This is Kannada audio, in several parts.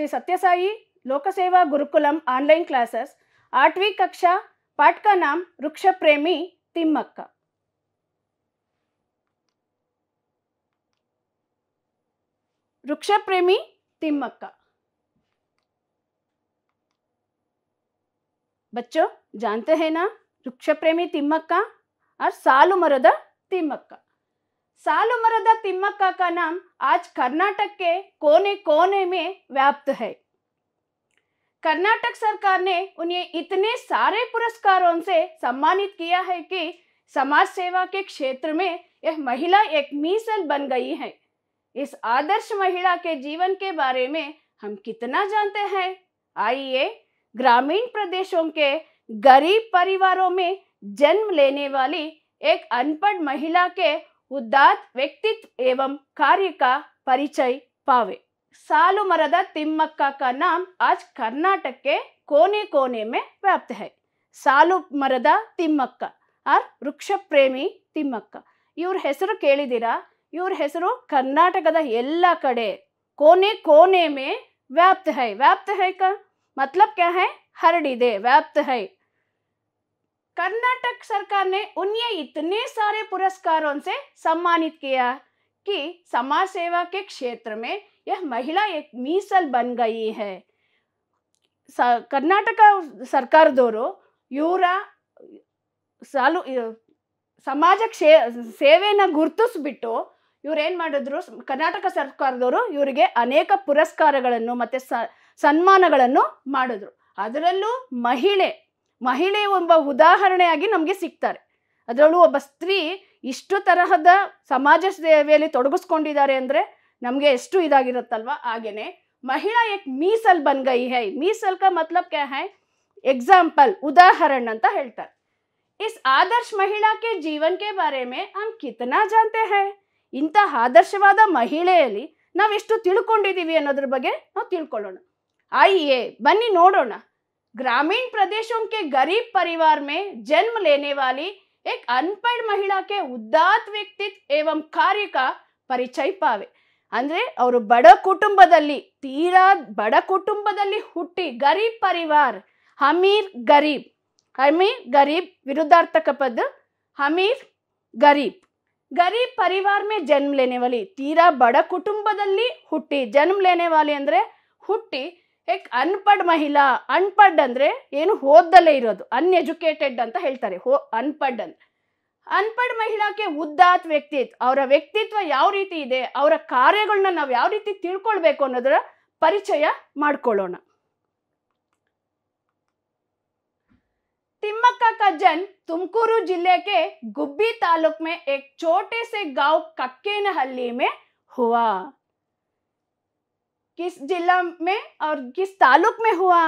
శ్రీ సత్యసాయి లోకసేవా గురుకులం ఆన్లైన్ క్లాసెస్ ఆట్వీ కక్ష పాట్కా నామ్ వృక్షప్రేమి తిమ్మక్క వృక్షప్రేమి తిమ్మక్క బచ్చో जानते हैं ना वृक्ष प्रेमी तिम्मक्का और सालू साल उम्रदा तिम्मक्का का नाम आज कर्नाटक के कोने कोने में व्याप्त है कर्नाटक सरकार ने उन्हें इतने सारे पुरस्कारों से सम्मानित किया है कि समाज सेवा के क्षेत्र में यह महिला एक मीसल बन गई है इस आदर्श महिला के जीवन के बारे में हम कितना जानते हैं आइए ग्रामीण प्रदेशों के गरीब परिवारों में जन्म लेने वाली एक अनपढ़ महिला के ಉದಾತ್ ವ್ಯಕ್ತಿತ್व एवं कार्य का परिचय पावे सालू मरद तिम्मक्का का नाम आज कर्नाटक के कोने कोने में व्याप्त है ಸಾಲು ಮರದ ತಿಮ್ಮಕ್ಕ ಆರ್ ವೃಕ್ಷ ಪ್ರೇಮಿ ತಿಮ್ಮಕ್ಕ ಇವ್ರ ಹೆಸರು ಕೇಳಿದ್ದೀರಾ ಇವ್ರ ಹೆಸರು ಕರ್ನಾಟಕದ ಎಲ್ಲ ಕಡೆ ಕೋನೆ ಕೋನೆ ಮೇ ವ್ಯಾಪ್ತ ಹೈ ವ್ಯಾಪ್ತ ಹೈ ಕ ಮತ್ಲಬ್ ಕ್ಯಾ ಹೈ ಹರಡಿದೆ ವ್ಯಾಪ್ತ ಹೈ ಕರ್ನಾಟಕ सरकार ने उन्हें इतने सारे पुरस्कारों से सम्मानित किया कि समाज सेवा के क्षेत्र में यह महिला एक मीसल बन गई है ಕರ್ನಾಟಕ ಸರ್ಕಾರದವರು ಇವರ ಸಾಲು ಸಮಾಜ ಕ್ಷೇ ಸೇವೆನ ಗುರುತಿಸ್ಬಿಟ್ಟು ಏನು ಮಾಡಿದ್ರು ಕರ್ನಾಟಕ ಸರ್ಕಾರದವರು ಇವರಿಗೆ ಅನೇಕ ಪುರಸ್ಕಾರಗಳನ್ನು ಮತ್ತು ಸನ್ಮಾನಗಳನ್ನು ಮಾಡಿದ್ರು ಅದರಲ್ಲೂ ಮಹಿಳೆ ಮಹಿಳೆ ಒಬ್ಬ ಉದಾಹರಣೆಯಾಗಿ ನಮಗೆ ಸಿಗ್ತಾರೆ ಅದರಲ್ಲೂ ಒಬ್ಬ ಸ್ತ್ರೀ ಇಷ್ಟು ತರಹದ ಸಮಾಜ ಸೇವೆಯಲ್ಲಿ ತೊಡಗಿಸ್ಕೊಂಡಿದ್ದಾರೆ ಅಂದರೆ ನಮಗೆ ಎಷ್ಟು ಇದಾಗಿರುತ್ತಲ್ವ ಹಾಗೇನೆ ಮಹಿಳಾ ಎಕ್ ಮೀಸಲ್ ಬನ್ ಗೈ ಹೈ ಮೀಸಲ್ ಕ ಮತ್ಲಬ್ ಕ್ಯಾ ಹೈ ಎಕ್ಸಾಂಪಲ್ ಉದಾಹರಣ್ ಅಂತ ಹೇಳ್ತಾರೆ ಇಸ್ ಆದರ್ಶ ಮಹಿಳಾ ಕೆ ಜೀವನ್ ಕೆ ಬಾರೆ ಮೇ ಹಮ್ ಕಿತನಾ ಜಾಂತೆ ಹೈ ಇಂಥ ಆದರ್ಶವಾದ ಮಹಿಳೆಯಲ್ಲಿ ನಾವೆಷ್ಟು ತಿಳ್ಕೊಂಡಿದ್ದೀವಿ ಅನ್ನೋದ್ರ ಬಗ್ಗೆ ನಾವು ತಿಳ್ಕೊಳ್ಳೋಣ ಆಯಿಯೇ ಬನ್ನಿ ನೋಡೋಣ ग्रामीण प्रदेशों के गरीब परिवार में जन्म लेने वाली एक अनपढ़ महिला के उदात व्यक्तित्व एवं कार्य का ಪರಿಚಯ ಪಾವೆ ಅಂದರೆ ಅವರು ಬಡ ಕುಟುಂಬದಲ್ಲಿ ತೀರಾ ಬಡ ಕುಟುಂಬದಲ್ಲಿ ಹುಟ್ಟಿ ಗರೀಬ್ ಪರಿವಾರ್ ಹಮೀರ್ ಗರೀಬ್ ಹಮೀರ್ ಗರೀಬ್ ವಿರುದ್ಧಾರ್ಥಕ ಪದ ಹಮೀರ್ ಗರೀಬ್ ಗರೀಬ್ ಪರಿವಾರ್ ಮೇ ಜನ್ಮ ಲೇನೆ ವಾಲಿ ತೀರಾ ಬಡ ಕುಟುಂಬದಲ್ಲಿ ಹುಟ್ಟಿ ಜನ್ಮ ಲೇನೆ ವಾಲಿ ಅಂದರೆ ಹುಟ್ಟಿ ಏಕ್ ಅನ್ಪಡ್ ಮಹಿಳಾ ಅನ್ಪಡ್ ಅಂದರೆ ಏನು ಹೋದಲ್ಲೇ ಇರೋದು ಅನ್ಎಜುಕೇಟೆಡ್ ಅಂತ ಹೇಳ್ತಾರೆ ಹೋ ಅನ್ಪಡ್ ಅಂತ ಅನ್ಪಡ್ ಮಹಿಳಾಕ್ಕೆ ಉದ್ದಾತ್ ವ್ಯಕ್ತಿತ್ವ ಅವರ ವ್ಯಕ್ತಿತ್ವ ಯಾವ ರೀತಿ ಇದೆ ಅವರ ಕಾರ್ಯಗಳನ್ನ ನಾವು ಯಾವ ರೀತಿ ತಿಳ್ಕೊಳ್ಬೇಕು ಅನ್ನೋದರ ಪರಿಚಯ ಮಾಡ್ಕೊಳ್ಳೋಣ ತಿಮ್ಮಕ್ಕ ಕಜ್ಜನ್ ತುಮಕೂರು ಜಿಲ್ಲೆಗೆ ಗುಬ್ಬಿ ತಾಲೂಕ್ ಮೇ में ಚೋಟೆ ಸೆ ಗಾವ್ ಕಕ್ಕೇನಹಳ್ಳಿ ಮೇ ಹುವಾ किस जिला में और किस तालुक में हुआ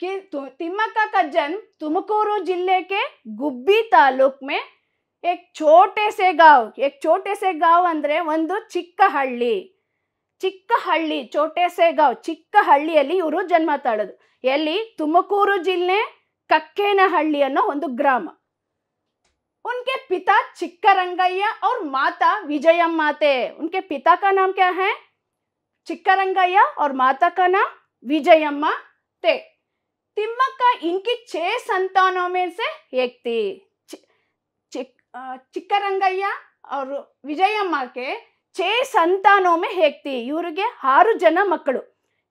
कि तिम्मका का जन्म तुमकोरू जिले के गुब्बी तालुक में एक छोटे से गांव एक छोटे से गांव ಅಂದರೆ ಒಂದು ಚಿಕ್ಕ ಹಳ್ಳಿ ಚಿಕ್ಕ ಹಳ್ಳಿ ಚೋಟೆ ಸೆ ಗಾಂವ್ ಚಿಕ್ಕ ಹಳ್ಳಿಯಲ್ಲಿ ಇವರು ಜನ್ಮ ತಾಳೋದು ಎಲ್ಲಿ ತುಮಕೂರು ಜಿಲ್ಲೆ ಕಕ್ಕೇನಹಳ್ಳಿ ಅನ್ನೋ ಒಂದು ಗ್ರಾಮ उनके पिता चिक्का रंगैया और माता विजयम माते उनके पिता का नाम क्या है ಚಿಕ್ಕರಂಗಯ್ಯ ಅವ್ರ ಮಾತಕನ ವಿಜಯಮ್ಮ ತೇ ತಿಮ್ಮಕ್ಕ ಇಂಕಿ ಚೇ इनकी छह ಚಿಕ್ಕರಂಗಯ್ಯ ಅವರು ವಿಜಯಮ್ಮಕ್ಕೆ ಚೇ ಸಂತಾನೋಮೆ ಹೇಗ್ತಿ ಇವರಿಗೆ ಆರು ಜನ ಮಕ್ಕಳು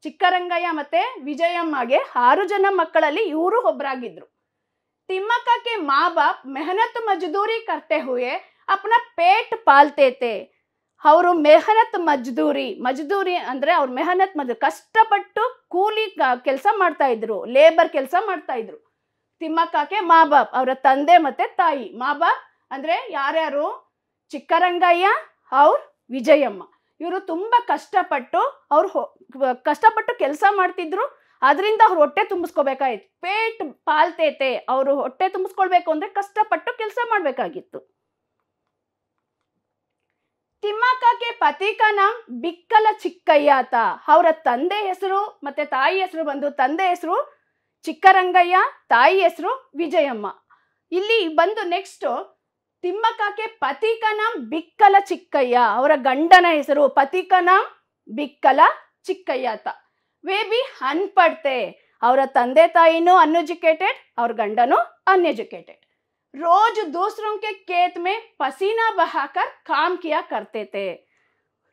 ಚಿಕ್ಕರಂಗಯ್ಯ ಮತ್ತೆ ವಿಜಯಮ್ಮಗೆ ಆರು ಜನ ಮಕ್ಕಳಲ್ಲಿ ಇವರು ಒಬ್ಬರಾಗಿದ್ರು ತಿಮ್ಮಕ್ಕಕ್ಕೆ ಮಾ ಬಾಪ್ ಮೆಹನತ್ ಮಜದೂರಿ ಕರ್ತೆ ಹುಯೆ ಅಪ್ನ ಪೇಟ್ ಪಾಲ್ತೇತೆ ಅವರು ಮೆಹನತ್ ಮಜ್ದೂರಿ ಮಜ್ದೂರಿ ಅಂದರೆ ಅವ್ರು ಮೆಹನತ್ ಮಜ್ದೂರಿ ಕಷ್ಟಪಟ್ಟು ಕೂಲಿ ಕೆಲಸ ಮಾಡ್ತಾ ಇದ್ರು ಲೇಬರ್ ಕೆಲಸ ಮಾಡ್ತಾ ಇದ್ರು ತಿಮ್ಮಕ್ಕಾಕೆ ಮಾ ಬಾಪ್ ಅವರ ತಂದೆ ಮತ್ತು ತಾಯಿ ಮಾ ಬಾಪ್ ಅಂದರೆ ಯಾರ್ಯಾರು ಚಿಕ್ಕರಂಗಯ್ಯ ಅವ್ರ ವಿಜಯಮ್ಮ ಇವರು ತುಂಬ ಕಷ್ಟಪಟ್ಟು ಅವ್ರು ಕಷ್ಟಪಟ್ಟು ಕೆಲಸ ಮಾಡ್ತಿದ್ರು ಅದರಿಂದ ಅವ್ರು ಹೊಟ್ಟೆ ತುಂಬಿಸ್ಕೋಬೇಕಾಗಿತ್ತು ಪೇಟ್ ಪಾಲ್ತೇತೆ ಅವರು ಹೊಟ್ಟೆ ತುಂಬಿಸ್ಕೊಳ್ಬೇಕು ಅಂದರೆ ಕಷ್ಟಪಟ್ಟು ಕೆಲಸ ಮಾಡಬೇಕಾಗಿತ್ತು ತಿಮ್ಮಕ್ಕಕ್ಕೆ ಪತೀಕ ನಾಮ್ ಬಿಕ್ಕಲ ಚಿಕ್ಕಯ್ಯಾತ ಅವರ ತಂದೆ ಹೆಸರು ಮತ್ತೆ ತಾಯಿ ಹೆಸರು ಬಂದು ತಂದೆ ಹೆಸರು ಚಿಕ್ಕರಂಗಯ್ಯ ತಾಯಿ ಹೆಸರು ವಿಜಯಮ್ಮ ಇಲ್ಲಿ ಬಂದು ನೆಕ್ಸ್ಟ್ ತಿಮ್ಮಕ್ಕಕ್ಕೆ ಪತೀಕ ನಾಮ್ ಬಿಕ್ಕಲ ಚಿಕ್ಕಯ್ಯ ಅವರ ಗಂಡನ ಹೆಸರು ಪತೀಕ ನಾಮ್ ಬಿಕ್ಕಲ ಚಿಕ್ಕಯ್ಯಾತ ವೇ ಬಿ ಅನ್ಪಡ್ತೆ ಅವರ ತಂದೆ ತಾಯಿನೂ ಅನ್ಎಜುಕೇಟೆಡ್ ಅವ್ರ ಗಂಡನೂ ಅನ್ಎಜುಕೇಟೆಡ್ रोज दूसरों के खेत में पसीना बहाकर काम किया करते थे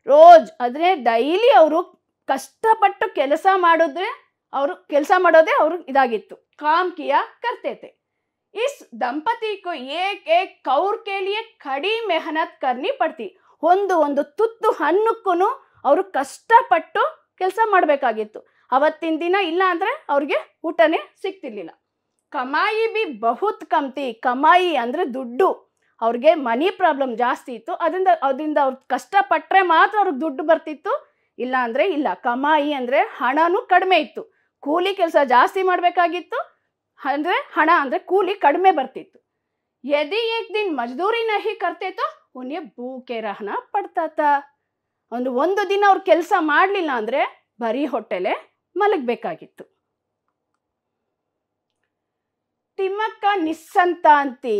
ರೋಜ್ ಆದರೆ ಡೈಲಿ ಅವರು ಕಷ್ಟಪಟ್ಟು ಕೆಲಸ ಮಾಡಿದ್ರೆ ಅವರು ಕೆಲಸ ಮಾಡೋದೇ ಅವರು ಇದಾಗಿತ್ತು ಕಾಮ್ ಕಿಯಾ ಕರ್ತೇತೆ ಇಸ್ ದಂಪತಿ ಏಕ್ ಏಕ್ ಕೌರ್ ಕೇಳಿಯೇ ಕಡಿ ಮೆಹನತ್ ಕರ್ನಿ ಪಡ್ತಿ ಒಂದು ಒಂದು ತುತ್ತು ಹಣ್ಣುಕ್ಕೂ ಅವರು ಕಷ್ಟಪಟ್ಟು ಕೆಲಸ ಮಾಡಬೇಕಾಗಿತ್ತು ಅವತ್ತಿನ ದಿನ ಇಲ್ಲ ಅಂದರೆ ಅವ್ರಿಗೆ ಊಟನೇ ಸಿಗ್ತಿರ್ಲಿಲ್ಲ ಕಮಾಯಿ ಬಿ ಬಹುತ್ ಕಮ್ತಿ ಕಮಾಯಿ ಅಂದರೆ ದುಡ್ಡು ಅವ್ರಿಗೆ ಮನಿ ಪ್ರಾಬ್ಲಮ್ ಜಾಸ್ತಿ ಇತ್ತು ಅದರಿಂದ ಅದರಿಂದ ಅವ್ರು ಕಷ್ಟಪಟ್ಟರೆ ಮಾತ್ರ ಅವ್ರಿಗೆ ದುಡ್ಡು ಬರ್ತಿತ್ತು ಇಲ್ಲ ಅಂದರೆ ಇಲ್ಲ ಕಮಾಯಿ ಅಂದರೆ ಹಣವೂ ಕಡಿಮೆ ಇತ್ತು ಕೂಲಿ ಕೆಲಸ ಜಾಸ್ತಿ ಮಾಡಬೇಕಾಗಿತ್ತು ಅಂದರೆ ಹಣ ಅಂದರೆ ಕೂಲಿ ಕಡಿಮೆ ಬರ್ತಿತ್ತು ಎದಿ ಏಕ್ ದಿನ ಮಜ್ದೂರಿ ನಹಿ ಕರ್ತೈತೋ ಉನ್ಯ ಭೂಕೆ ರಹನ ಪಡ್ತಾತ ಒಂದು ಒಂದು ದಿನ ಅವ್ರು ಕೆಲಸ ಮಾಡಲಿಲ್ಲ ಅಂದರೆ ಬರೀ ಹೊಟ್ಟೆಲೆ ಮಲಗಬೇಕಾಗಿತ್ತು ತಿಮ್ಮಕ್ಕ ನಿಸ್ಸಂತಾಂತಿ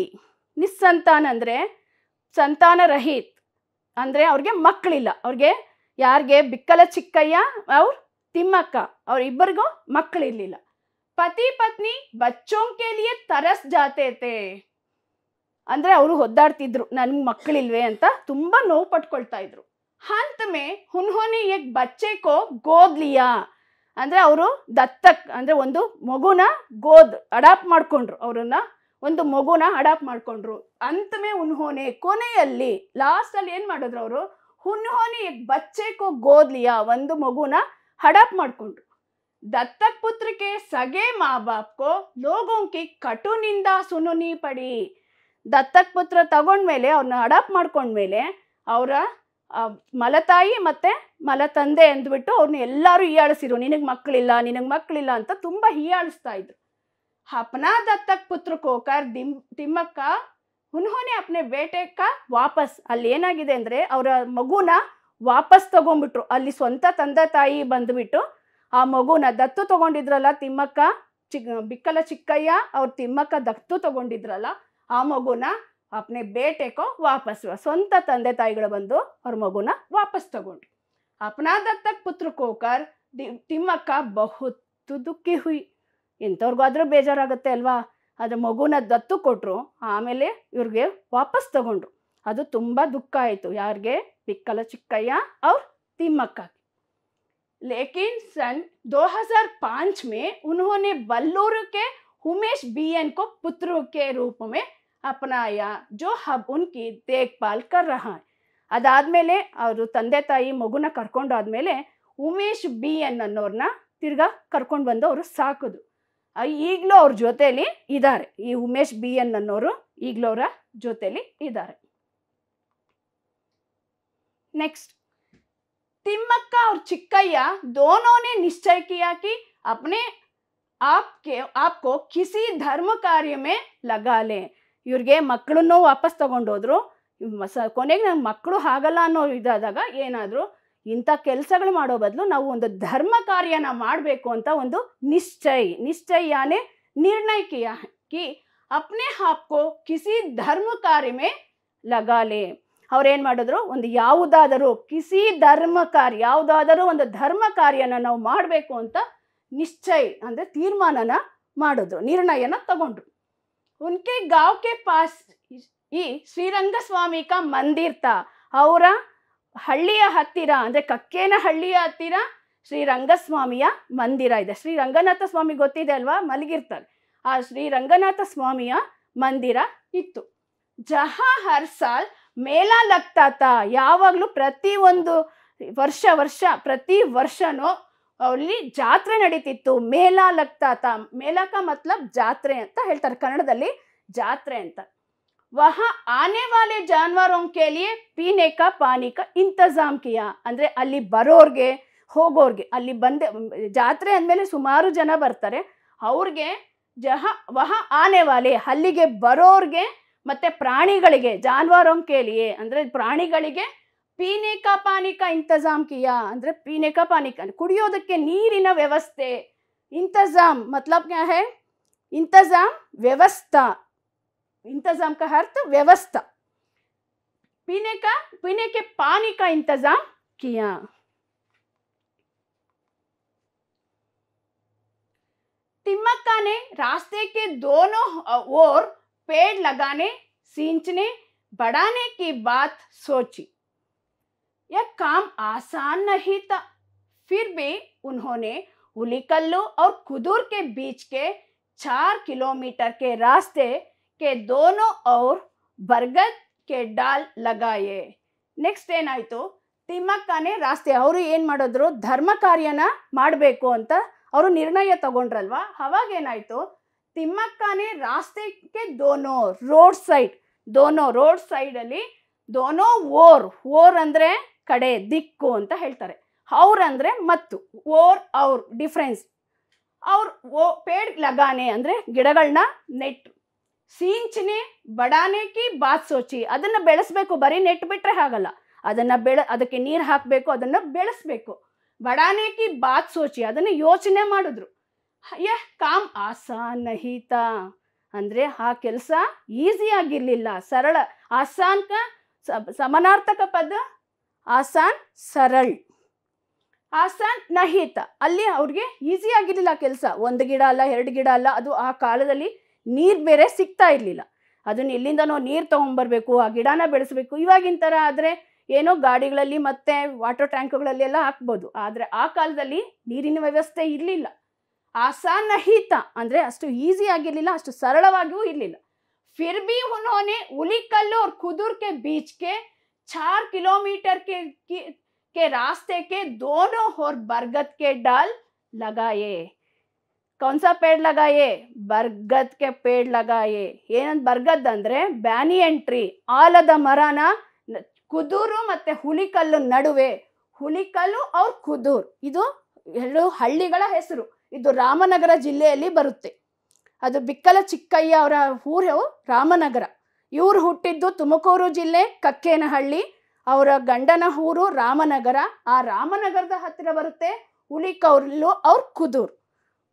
ನಿಸ್ಸಂತಾನ ಅಂದ್ರೆ ಸಂತಾನ ರಹಿತ್ ಅಂದರೆ ಅವ್ರಿಗೆ ಮಕ್ಕಳಿಲ್ಲ ಅವ್ರಿಗೆ ಯಾರಿಗೆ ಬಿಕ್ಕಲ ಚಿಕ್ಕಯ್ಯ ಅವ್ರ ತಿಮ್ಮಕ್ಕ ಇಬ್ಬರಿಗೂ ಮಕ್ಕಳಿರಲಿಲ್ಲ ಪತಿ ಪತ್ನಿ ಬಚ್ಚೋಂಕೆಲಿಯೇ ತರಸ್ ಜಾತೇತೆ ಅಂದರೆ ಅವರು ಒದ್ದಾಡ್ತಿದ್ರು ನನಗೆ ಮಕ್ಕಳಿಲ್ವೆ ಅಂತ ತುಂಬ ನೋವು ಪಟ್ಕೊಳ್ತಾ ಇದ್ರು ಹಂತಮೆ ಮೇ ಹುನ್ಹೋನೆ ಏಕ್ ಬಚ್ಚೆ ಕೋ ಗೋದ್ಲಿಯಾ ಅಂದರೆ ಅವರು ದತ್ತಕ್ ಅಂದರೆ ಒಂದು ಮಗುನ ಗೋದ್ ಅಡಾಪ್ಟ್ ಮಾಡಿಕೊಂಡ್ರು ಅವರನ್ನು ಒಂದು ಮಗುನ ಅಡಾಪ್ಟ್ ಮಾಡಿಕೊಂಡ್ರು ಅಂತಮೇ ಉನ್ಹೋನೆ ಕೊನೆಯಲ್ಲಿ ಲಾಸ್ಟಲ್ಲಿ ಏನು ಮಾಡಿದ್ರು ಅವರು ಹುನ್ಹೋನೆ ಬಚ್ಚೇಕೋ ಗೋದ್ಲಿಯ ಒಂದು ಮಗುನ ಹಡಾಪ್ಟ್ ಮಾಡಿಕೊಂಡ್ರು ದತ್ತಕ್ ಪುತ್ರಕ್ಕೆ ಸಗೆ ಮಾ ಬಾಪ್ಕೋ ಲೋಗೋಂಕಿ ಕಟುನಿಂದ ಸುನುನಿ ಪಡಿ ದತ್ತಕ್ ಪುತ್ರ ತಗೊಂಡ್ಮೇಲೆ ಅವ್ರನ್ನ ಅಡಾಪ್ಟ್ ಮಾಡ್ಕೊಂಡ್ಮೇಲೆ ಅವರ ಮಲತಾಯಿ ಮತ್ತು ಮಲತಂದೆ ಅಂದ್ಬಿಟ್ಟು ಅವ್ರನ್ನ ಎಲ್ಲರೂ ಹೀಯಾಳಿಸಿರು ನಿನಗೆ ಮಕ್ಕಳಿಲ್ಲ ನಿನಗೆ ಮಕ್ಕಳಿಲ್ಲ ಅಂತ ತುಂಬ ಹೀಯಾಳಿಸ್ತಾ ಇದ್ರು ಅಪನ ದತ್ತಕ್ ಪುತ್ರ ಕೋಕರ್ ದಿಮ್ ತಿಮ್ಮಕ್ಕ ಹುನ್ಹೋನೆ ಅಪ್ನೆ ಬೇಟೆಕ್ಕ ವಾಪಸ್ ಅಲ್ಲಿ ಏನಾಗಿದೆ ಅಂದರೆ ಅವರ ಮಗುನ ವಾಪಸ್ ತಗೊಂಡ್ಬಿಟ್ರು ಅಲ್ಲಿ ಸ್ವಂತ ತಂದೆ ತಾಯಿ ಬಂದುಬಿಟ್ಟು ಆ ಮಗುನ ದತ್ತು ತಗೊಂಡಿದ್ರಲ್ಲ ತಿಮ್ಮಕ್ಕ ಚಿಕ್ಕ ಬಿಕ್ಕಲ ಚಿಕ್ಕಯ್ಯ ಅವ್ರ ತಿಮ್ಮಕ್ಕ ದತ್ತು ತಗೊಂಡಿದ್ರಲ್ಲ ಆ ಮಗುನ अपने बेटे को वापस ಸ್ವಂತ ತಂದೆ ತಾಯಿಗಳು ಬಂದು ಅವ್ರ ಮಗುನ ವಾಪಸ್ ತಗೊಂಡ್ರು अपना दत्तक पुत्र कोकर ತಿಮ್ಮಕ್ಕ ಬಹುತ್ತು ದುಃಖಿ ಹುಯಿ ಇಂಥವ್ರಿಗಾದ್ರೂ ಬೇಜಾರಾಗುತ್ತೆ ಅಲ್ವಾ ಅದು ಮಗುನ ದತ್ತು ಕೊಟ್ಟರು ಆಮೇಲೆ ಇವ್ರಿಗೆ ವಾಪಸ್ ತಗೊಂಡ್ರು ಅದು ತುಂಬ ದುಃಖ ಆಯಿತು ಯಾರಿಗೆ ಪಿಕ್ಕಲ ಚಿಕ್ಕಯ್ಯ और ತಿಮ್ಮಕ್ಕ लेकिन सन 2005 में उन्होंने बल्लूर के उमेश बीएन को पुत्र के रूप में अपनाया जो ಹಬ್ ಉನ್ಕಿ ದೇಖ್ಭಾಲ್ ಕರ್ ರಹಾ ಅದಾದಮೇಲೆ ಅವರು ತಂದೆ ತಾಯಿ ಮಗುನ ಕರ್ಕೊಂಡಾದಮೇಲೆ ಉಮೇಶ್ ಬಿ ಎನ್ ಅನ್ನೋರನ್ನ ತಿರ್ಗಾ ಕರ್ಕೊಂಡು ಬಂದು ಅವರು ಸಾಕಿದ್ರು ಈಗಲೂ ಅವ್ರ ಜೊತೇಲಿ ಇದ್ದಾರೆ ಈ ಉಮೇಶ್ ಬಿ ಎನ್ ಅನ್ನೋರು ಈಗಲೂ ಅವರ ಜೊತೇಲಿ ಇದ್ದಾರೆ ನೆಕ್ಸ್ಟ್ ತಿಮ್ಮಕ್ಕ और ಚಿಕ್ಕಯ್ಯ दोनों ने निश्चय किया कि अपने आपके आपको किसी धर्म कार्य में लगा लें ಇವ್ರಿಗೆ ಮಕ್ಕಳನ್ನು ವಾಪಸ್ ತೊಗೊಂಡೋದ್ರು ಸ ಕೊನೆಗೆ ನನ್ನ ಮಕ್ಕಳು ಆಗಲ್ಲ ಅನ್ನೋ ಇದಾದಾಗ ಏನಾದರೂ ಇಂಥ ಕೆಲಸಗಳು ಮಾಡೋ ಬದಲು ನಾವು ಒಂದು ಧರ್ಮ ಕಾರ್ಯನ ಮಾಡಬೇಕು ಅಂತ ಒಂದು ನಿಶ್ಚಯ ನಿಶ್ಚಯಾನೇ ನಿರ್ಣಯ ಕಿಯ ಕಿ ಅಪ್ನೆ ಹಾಪ್ಕೋ ಕಿಸಿ ಧರ್ಮ ಕಾರ್ಯಮೆ ಲಗಾಲೆ ಅವ್ರೇನು ಮಾಡಿದ್ರು ಒಂದು ಯಾವುದಾದರೂ ಕಿಸಿ ಧರ್ಮ ಕಾರ್ಯ ಯಾವುದಾದರೂ ಒಂದು ಧರ್ಮ ಕಾರ್ಯನ ನಾವು ಮಾಡಬೇಕು ಅಂತ ನಿಶ್ಚಯ ಅಂದರೆ ತೀರ್ಮಾನನ ಮಾಡಿದ್ರು ನಿರ್ಣಯನ ತಗೊಂಡ್ರು उनके गांव के पास ಈ ಶ್ರೀರಂಗಸ್ವಾಮಿ ಕ ಮಂದಿರ್ತ ತ ಅವರ ಹಳ್ಳಿಯ ಹತ್ತಿರ ಅಂದರೆ ಕಕ್ಕೇನ ಹಳ್ಳಿಯ ಹತ್ತಿರ ಶ್ರೀರಂಗಸ್ವಾಮಿಯ ಮಂದಿರ ಇದೆ ಶ್ರೀ ರಂಗನಾಥ ಸ್ವಾಮಿ ಗೊತ್ತಿದೆ ಅಲ್ವಾ ಮಲಗಿರ್ತಾರೆ ಆ ಶ್ರೀ ರಂಗನಾಥ ಸ್ವಾಮಿಯ ಮಂದಿರ ಇತ್ತು ಜಹಾ ಹರ್ ಸಾಲ್ ಯಾವಾಗಲೂ ಪ್ರತಿ ಒಂದು ವರ್ಷ ವರ್ಷ ಪ್ರತಿ ವರ್ಷನೂ ಅಲ್ಲಿ ಜಾತ್ರೆ ನಡೀತಿತ್ತು ಮೇಲಾ ಲಕ್ತಾತ ಮೇಲಕ ಮತ್ಲಬ್ ಜಾತ್ರೆ ಅಂತ ಹೇಳ್ತಾರೆ ಕನ್ನಡದಲ್ಲಿ ಜಾತ್ರೆ ಅಂತ ವಹ ಆನೆ ವಾಲೆ ಜಾನುವಾರೋ ಪೀನೇಕ ಪಾನಿಕ ಕಾ ಇಂತಜಾಮ್ ಕಿಯಾ ಅಂದರೆ ಅಲ್ಲಿ ಬರೋರ್ಗೆ ಹೋಗೋರ್ಗೆ ಅಲ್ಲಿ ಬಂದೆ ಜಾತ್ರೆ ಅಂದಮೇಲೆ ಸುಮಾರು ಜನ ಬರ್ತಾರೆ ಅವ್ರಿಗೆ ಜಹ ವಹ ಆನೆ ವಾಲೆ ಅಲ್ಲಿಗೆ ಬರೋರ್ಗೆ ಮತ್ತು ಪ್ರಾಣಿಗಳಿಗೆ ಜಾನುವಾರೋ ಅಂದರೆ ಪ್ರಾಣಿಗಳಿಗೆ पीने पानी का इंतजाम किया अंदर पीने का पानी का कुड़ियों के नीरी ना व्यवस्थे इंतजाम मतलब क्या है इंतज़ाम व्यवस्था इंतज़ाम का अर्थ व्यवस्था पीने का पीने के पानी का इंतज़ाम किया तिमक्का ने रास्ते के दोनों ओर पेड़ लगाने सींचने बढ़ाने की बात सोची यह काम आसान नहीं था फिर भी उन्होंने उलीकल्लू और कुदूर के बीच के चार किलोमीटर के रास्ते के दोनों ओर बरगद के डाल लगाए ನೆಕ್ಸ್ಟ್ ಏನಾಯಿತು ತಿಮ್ಮಕ್ಕನೇ ರಾಸ್ತೆ ಅವರು ಏನು ಮಾಡಿದ್ರು ಧರ್ಮ ಕಾರ್ಯನ ಮಾಡಬೇಕು ಅಂತ ಅವರು ನಿರ್ಣಯ ತಗೊಂಡ್ರಲ್ವಾ ಅವಾಗ ತಿಮ್ಮಕ್ಕಾನೆ ತಿಮ್ಮಕ್ಕನೇ ರಾಸ್ತೆಗೆ ದೋನೋ ರೋಡ್ ಸೈಡ್ ದೋನೋ ರೋಡ್ ಸೈಡಲ್ಲಿ ದೋನೋ ಓರ್ ಓರ್ ಅಂದರೆ ಕಡೆ ದಿಕ್ಕು ಅಂತ ಹೇಳ್ತಾರೆ ಅಂದ್ರೆ ಮತ್ತು ಓರ್ ಅವ್ರ ಡಿಫ್ರೆನ್ಸ್ ಅವ್ರ ಓ ಪೇಡ್ ಲಗಾನೆ ಅಂದ್ರೆ ಗಿಡಗಳನ್ನ ನೆಟ್ಟು ಸೀಂಚನೆ ಬಡಾನೆ ಕಿ ಬಾತ್ ಸೋಚಿ ಅದನ್ನು ಬೆಳೆಸಬೇಕು ಬರೀ ನೆಟ್ಟು ಬಿಟ್ರೆ ಹಾಗಲ್ಲ ಅದನ್ನ ಬೆಳ ಅದಕ್ಕೆ ನೀರು ಹಾಕಬೇಕು ಅದನ್ನ ಬೆಳೆಸ್ಬೇಕು ಬಡಾನೆ ಕಿ ಬಾತ್ ಸೋಚಿ ಅದನ್ನು ಯೋಚನೆ ಮಾಡಿದ್ರು ಯಾ ಕಾಮ್ ಆಸಾನ್ ನಹಿತ ಅಂದರೆ ಆ ಕೆಲಸ ಆಗಿರ್ಲಿಲ್ಲ ಸರಳ ಅಸಾನ್ಕ ಸಮನಾರ್ಥಕ ಪದ ಆಸಾನ್ ಸರಳ್ ಆಸಾನ್ ನಹಿತ ಅಲ್ಲಿ ಅವ್ರಿಗೆ ಈಸಿ ಆಗಿರಲಿಲ್ಲ ಕೆಲಸ ಒಂದು ಗಿಡ ಅಲ್ಲ ಎರಡು ಗಿಡ ಅಲ್ಲ ಅದು ಆ ಕಾಲದಲ್ಲಿ ನೀರು ಬೇರೆ ಸಿಗ್ತಾ ಇರಲಿಲ್ಲ ಅದನ್ನು ಎಲ್ಲಿಂದನೋ ನೀರು ತೊಗೊಂಬರ್ಬೇಕು ಆ ಗಿಡನ ಬೆಳೆಸಬೇಕು ಇವಾಗಿನ ಥರ ಆದರೆ ಏನೋ ಗಾಡಿಗಳಲ್ಲಿ ಮತ್ತು ವಾಟರ್ ಟ್ಯಾಂಕ್ಗಳಲ್ಲಿ ಎಲ್ಲ ಹಾಕ್ಬೋದು ಆದರೆ ಆ ಕಾಲದಲ್ಲಿ ನೀರಿನ ವ್ಯವಸ್ಥೆ ಇರಲಿಲ್ಲ ಆಸಾನಹಿತ ಅಂದರೆ ಅಷ್ಟು ಈಸಿ ಆಗಿರಲಿಲ್ಲ ಅಷ್ಟು ಸರಳವಾಗಿಯೂ ಇರಲಿಲ್ಲ ಫಿರ್ಬಿ ಬಿ ಉಲಿಕಲ್ಲು ಅವ್ರ ಕುದುರ್ಕೆ ಬೀಚ್ಗೆ चार ಕಿಲೋಮೀಟರ್ ಕೆ के रास्ते के दोनों ओर बरगद के डाल लगाए कौन सा पेड़ लगाए ಬರ್ಗದ್ ಕೆ ಪೇಡ್ ಲಗಾಯೆ ಏನಂತ ಬರ್ಗದ್ ಅಂದರೆ ಬ್ಯಾನಿಯನ್ ಟ್ರೀ ಆಲದ ಮರನ ಕುದೂರು ಮತ್ತು ಹುಲಿಕಲ್ಲು ನಡುವೆ ಹುಲಿಕಲ್ಲು ಅವ್ರ ಕುದೂರ್ ಇದು ಎರಡು ಹಳ್ಳಿಗಳ ಹೆಸರು ಇದು ರಾಮನಗರ ಜಿಲ್ಲೆಯಲ್ಲಿ ಬರುತ್ತೆ ಅದು ಬಿಕ್ಕಲ ಚಿಕ್ಕಯ್ಯ ಅವರ ಊರು ರಾಮನಗರ ಇವರು ಹುಟ್ಟಿದ್ದು ತುಮಕೂರು ಜಿಲ್ಲೆ ಕಕ್ಕೇನಹಳ್ಳಿ ಅವರ ಗಂಡನ ಊರು ರಾಮನಗರ ಆ ರಾಮನಗರದ ಹತ್ತಿರ ಬರುತ್ತೆ ಹುಲಿಕೌರ್ಲು ಅವ್ರ ಕುದೂರ್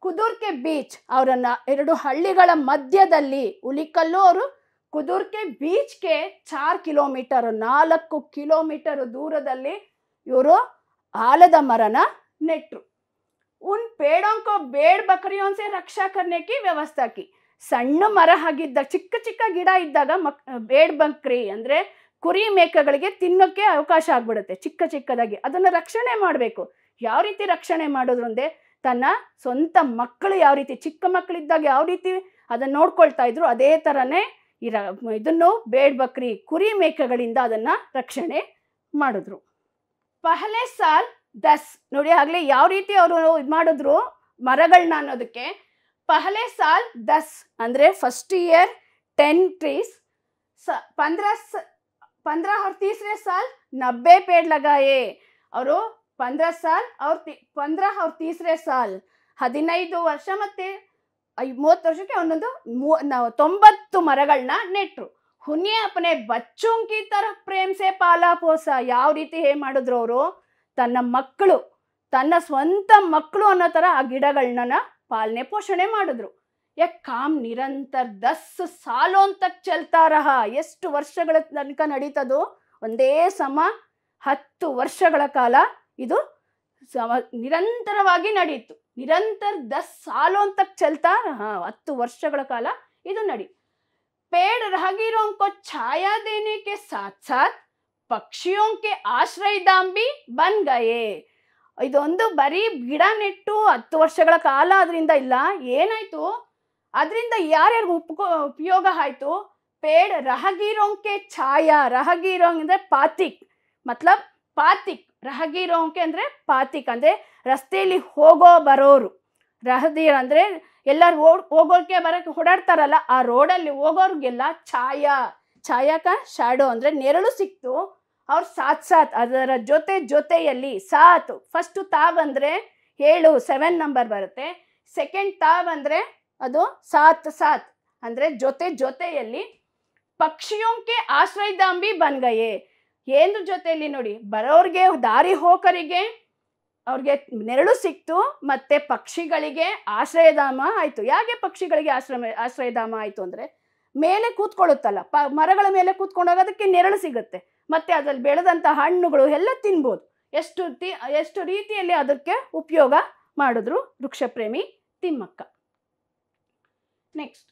ಕುದೂರ್ಕೆ ಬೀಚ್ ಅವರನ್ನ ಎರಡು ಹಳ್ಳಿಗಳ ಮಧ್ಯದಲ್ಲಿ ಹುಲಿಕಲ್ಲು ಅವರು ಕುದೂರ್ಕೆ ಬೀಚ್ಗೆ ಚಾರ್ ಕಿಲೋಮೀಟರ್ ನಾಲ್ಕು ಕಿಲೋಮೀಟರ್ ದೂರದಲ್ಲಿ ಇವರು ಆಲದ ಮರನ ನೆಟ್ರು ಉನ್ ಪೇಡೋಂಕೋ ಬೇಡ್ ಬಕರಿಯೋನ್ಸೆ ರಕ್ಷಾ ಕರ್ನೆಕಿ ವ್ಯವಸ್ಥಾಕಿ ಸಣ್ಣ ಮರ ಹಾಗಿದ್ದಾಗ ಚಿಕ್ಕ ಚಿಕ್ಕ ಗಿಡ ಇದ್ದಾಗ ಮಕ್ ಬೇಡ್ ಬಂಕ್ರಿ ಅಂದರೆ ಕುರಿ ಮೇಕಗಳಿಗೆ ತಿನ್ನೋಕ್ಕೆ ಅವಕಾಶ ಆಗ್ಬಿಡುತ್ತೆ ಚಿಕ್ಕ ಚಿಕ್ಕದಾಗಿ ಅದನ್ನು ರಕ್ಷಣೆ ಮಾಡಬೇಕು ಯಾವ ರೀತಿ ರಕ್ಷಣೆ ಮಾಡೋದ್ರಂದೆ ತನ್ನ ಸ್ವಂತ ಮಕ್ಕಳು ಯಾವ ರೀತಿ ಚಿಕ್ಕ ಮಕ್ಕಳಿದ್ದಾಗ ಯಾವ ರೀತಿ ಅದನ್ನು ನೋಡ್ಕೊಳ್ತಾ ಇದ್ರು ಅದೇ ಥರನೇ ಇರ ಇದನ್ನು ಬೇಡ್ ಬಕ್ರಿ ಕುರಿ ಮೇಕಗಳಿಂದ ಅದನ್ನು ರಕ್ಷಣೆ ಮಾಡಿದ್ರು ಪಹಲೆ ಸಾಲ್ ದಸ್ ನೋಡಿ ಆಗಲೇ ಯಾವ ರೀತಿ ಅವರು ಇದು ಮಾಡಿದ್ರು ಮರಗಳನ್ನ ಅನ್ನೋದಕ್ಕೆ ಪಹಳೆ ಸಾಲ್ ದಸ್ ಅಂದರೆ ಫಸ್ಟ್ ಇಯರ್ ಟೆನ್ ಟ್ರೀಸ್ ಪಂದ್ರ पंद्रह और तीसरे साल नब्बे पेड़ लगाए ಅವರು ಪಂದ್ರ ಸಾಲ್ ಅವ್ರ ಪಂದ್ರ ಅವ್ರ ತೀಸರೆ ಸಾಲ್ ಹದಿನೈದು ವರ್ಷ ಮತ್ತೆ ಮೂವತ್ತು ವರ್ಷಕ್ಕೆ ಒಂದೊಂದು ಮೂ ತೊಂಬತ್ತು ಮರಗಳನ್ನ ನೆಟ್ರು ಹುನ್ನಿ ಅಪನೆ ಬಚ್ಚುಂಕಿ ತರ ಪ್ರೇಮ್ಸೆ ಪೋಸ ಯಾವ ರೀತಿ ಹೇ ಮಾಡಿದ್ರು ಅವರು ತನ್ನ ಮಕ್ಕಳು ತನ್ನ ಸ್ವಂತ ಮಕ್ಕಳು ಅನ್ನೋ ಥರ ಆ ಗಿಡಗಳನ್ನ ಪಾಲನೆ ಪೋಷಣೆ ಮಾಡಿದ್ರು ಯ ಕಾಮ್ ನಿರಂತರ ದಸ್ ಸಾಲೋ ಅಂತ ಚಲ್ತಾ ಎಷ್ಟು ವರ್ಷಗಳ ತನಕ ನಡೀತದು ಒಂದೇ ಸಮ ಹತ್ತು ವರ್ಷಗಳ ಕಾಲ ಇದು ಸಮ ನಿರಂತರವಾಗಿ ನಡೀತು ನಿರಂತರ ದಸ್ ಸಾಲೋ ಅಂತ ಚೆಲ್ತಾರ ಹತ್ತು ವರ್ಷಗಳ ಕಾಲ ಇದು ನಡೀತು ಪೇಡ್ ರಹಗಿರೋಂಕೋ ಛಾಯಾ ದೇನೆ ಸಾತ್ ಸಾಥ್ ಆಶ್ರಯ ದಾಂಬಿ ದಾಂಬಿ ಗಯೇ ಇದೊಂದು ಬರೀ ಗಿಡ ನೆಟ್ಟು ಹತ್ತು ವರ್ಷಗಳ ಕಾಲ ಅದರಿಂದ ಇಲ್ಲ ಏನಾಯಿತು ಅದರಿಂದ ಯಾರ್ಯಾರು ಉಪ್ಕೋ ಉಪಯೋಗ ಆಯಿತು ಪೇಡ್ ರಹಗಿರೋಂಕೆ ಛಾಯಾ ರಹಗೀರೋಂಗ್ ಅಂದರೆ ಪಾತಿಕ್ ಮತ್ಲಬ್ ಪಾತಿಕ್ ರಹಗಿರೋಂಕೆ ಅಂದರೆ ಪಾತಿಕ್ ಅಂದರೆ ರಸ್ತೆಯಲ್ಲಿ ಹೋಗೋ ಬರೋರು ರಹದೀರ್ ಅಂದರೆ ಎಲ್ಲರೂ ಓಡ್ ಹೋಗೋಕೆ ಬರೋಕೆ ಓಡಾಡ್ತಾರಲ್ಲ ಆ ರೋಡಲ್ಲಿ ಹೋಗೋರಿಗೆಲ್ಲ ಛಾಯಾ ಛಾಯಾಕ ಶ್ಯಾಡೋ ಅಂದರೆ ನೆರಳು ಸಿಕ್ತು ಅವ್ರು ಸಾತ್ ಸಾತ್ ಅದರ ಜೊತೆ ಜೊತೆಯಲ್ಲಿ ಸಾತ್ ಫಸ್ಟು ತಾ ಬಂದರೆ ಏಳು ಸೆವೆನ್ ನಂಬರ್ ಬರುತ್ತೆ ಸೆಕೆಂಡ್ ತಾ ಬಂದರೆ ಅದು ಸಾತ್ ಸಾತ್ ಅಂದರೆ ಜೊತೆ ಜೊತೆಯಲ್ಲಿ ಪಕ್ಷಿಯೊಂಕೆ ಆಶ್ರಯದಾಂಬಿ ಬನ್ಗಯೇ ಏನು ಜೊತೆಯಲ್ಲಿ ನೋಡಿ ಬರೋರಿಗೆ ದಾರಿ ಹೋಕರಿಗೆ ಅವ್ರಿಗೆ ನೆರಳು ಸಿಕ್ತು ಮತ್ತೆ ಪಕ್ಷಿಗಳಿಗೆ ಆಶ್ರಯಧಾಮ ಆಯಿತು ಯಾಕೆ ಪಕ್ಷಿಗಳಿಗೆ ಆಶ್ರಮ ಆಶ್ರಯಧಾಮ ಆಯಿತು ಅಂದರೆ ಮೇಲೆ ಕೂತ್ಕೊಳ್ಳುತ್ತಲ್ಲ ಪ ಮರಗಳ ಮೇಲೆ ಕೂತ್ಕೊಂಡಾಗ ಅದಕ್ಕೆ ನೆರಳು ಸಿಗುತ್ತೆ ಮತ್ತೆ ಅದರಲ್ಲಿ ಬೆಳೆದಂತ ಹಣ್ಣುಗಳು ಎಲ್ಲ ತಿನ್ಬೋದು ಎಷ್ಟು ತಿ ಎಷ್ಟು ರೀತಿಯಲ್ಲಿ ಅದಕ್ಕೆ ಉಪಯೋಗ ಮಾಡಿದ್ರು ವೃಕ್ಷಪ್ರೇಮಿ ತಿಮ್ಮಕ್ಕ ನೆಕ್ಸ್ಟ್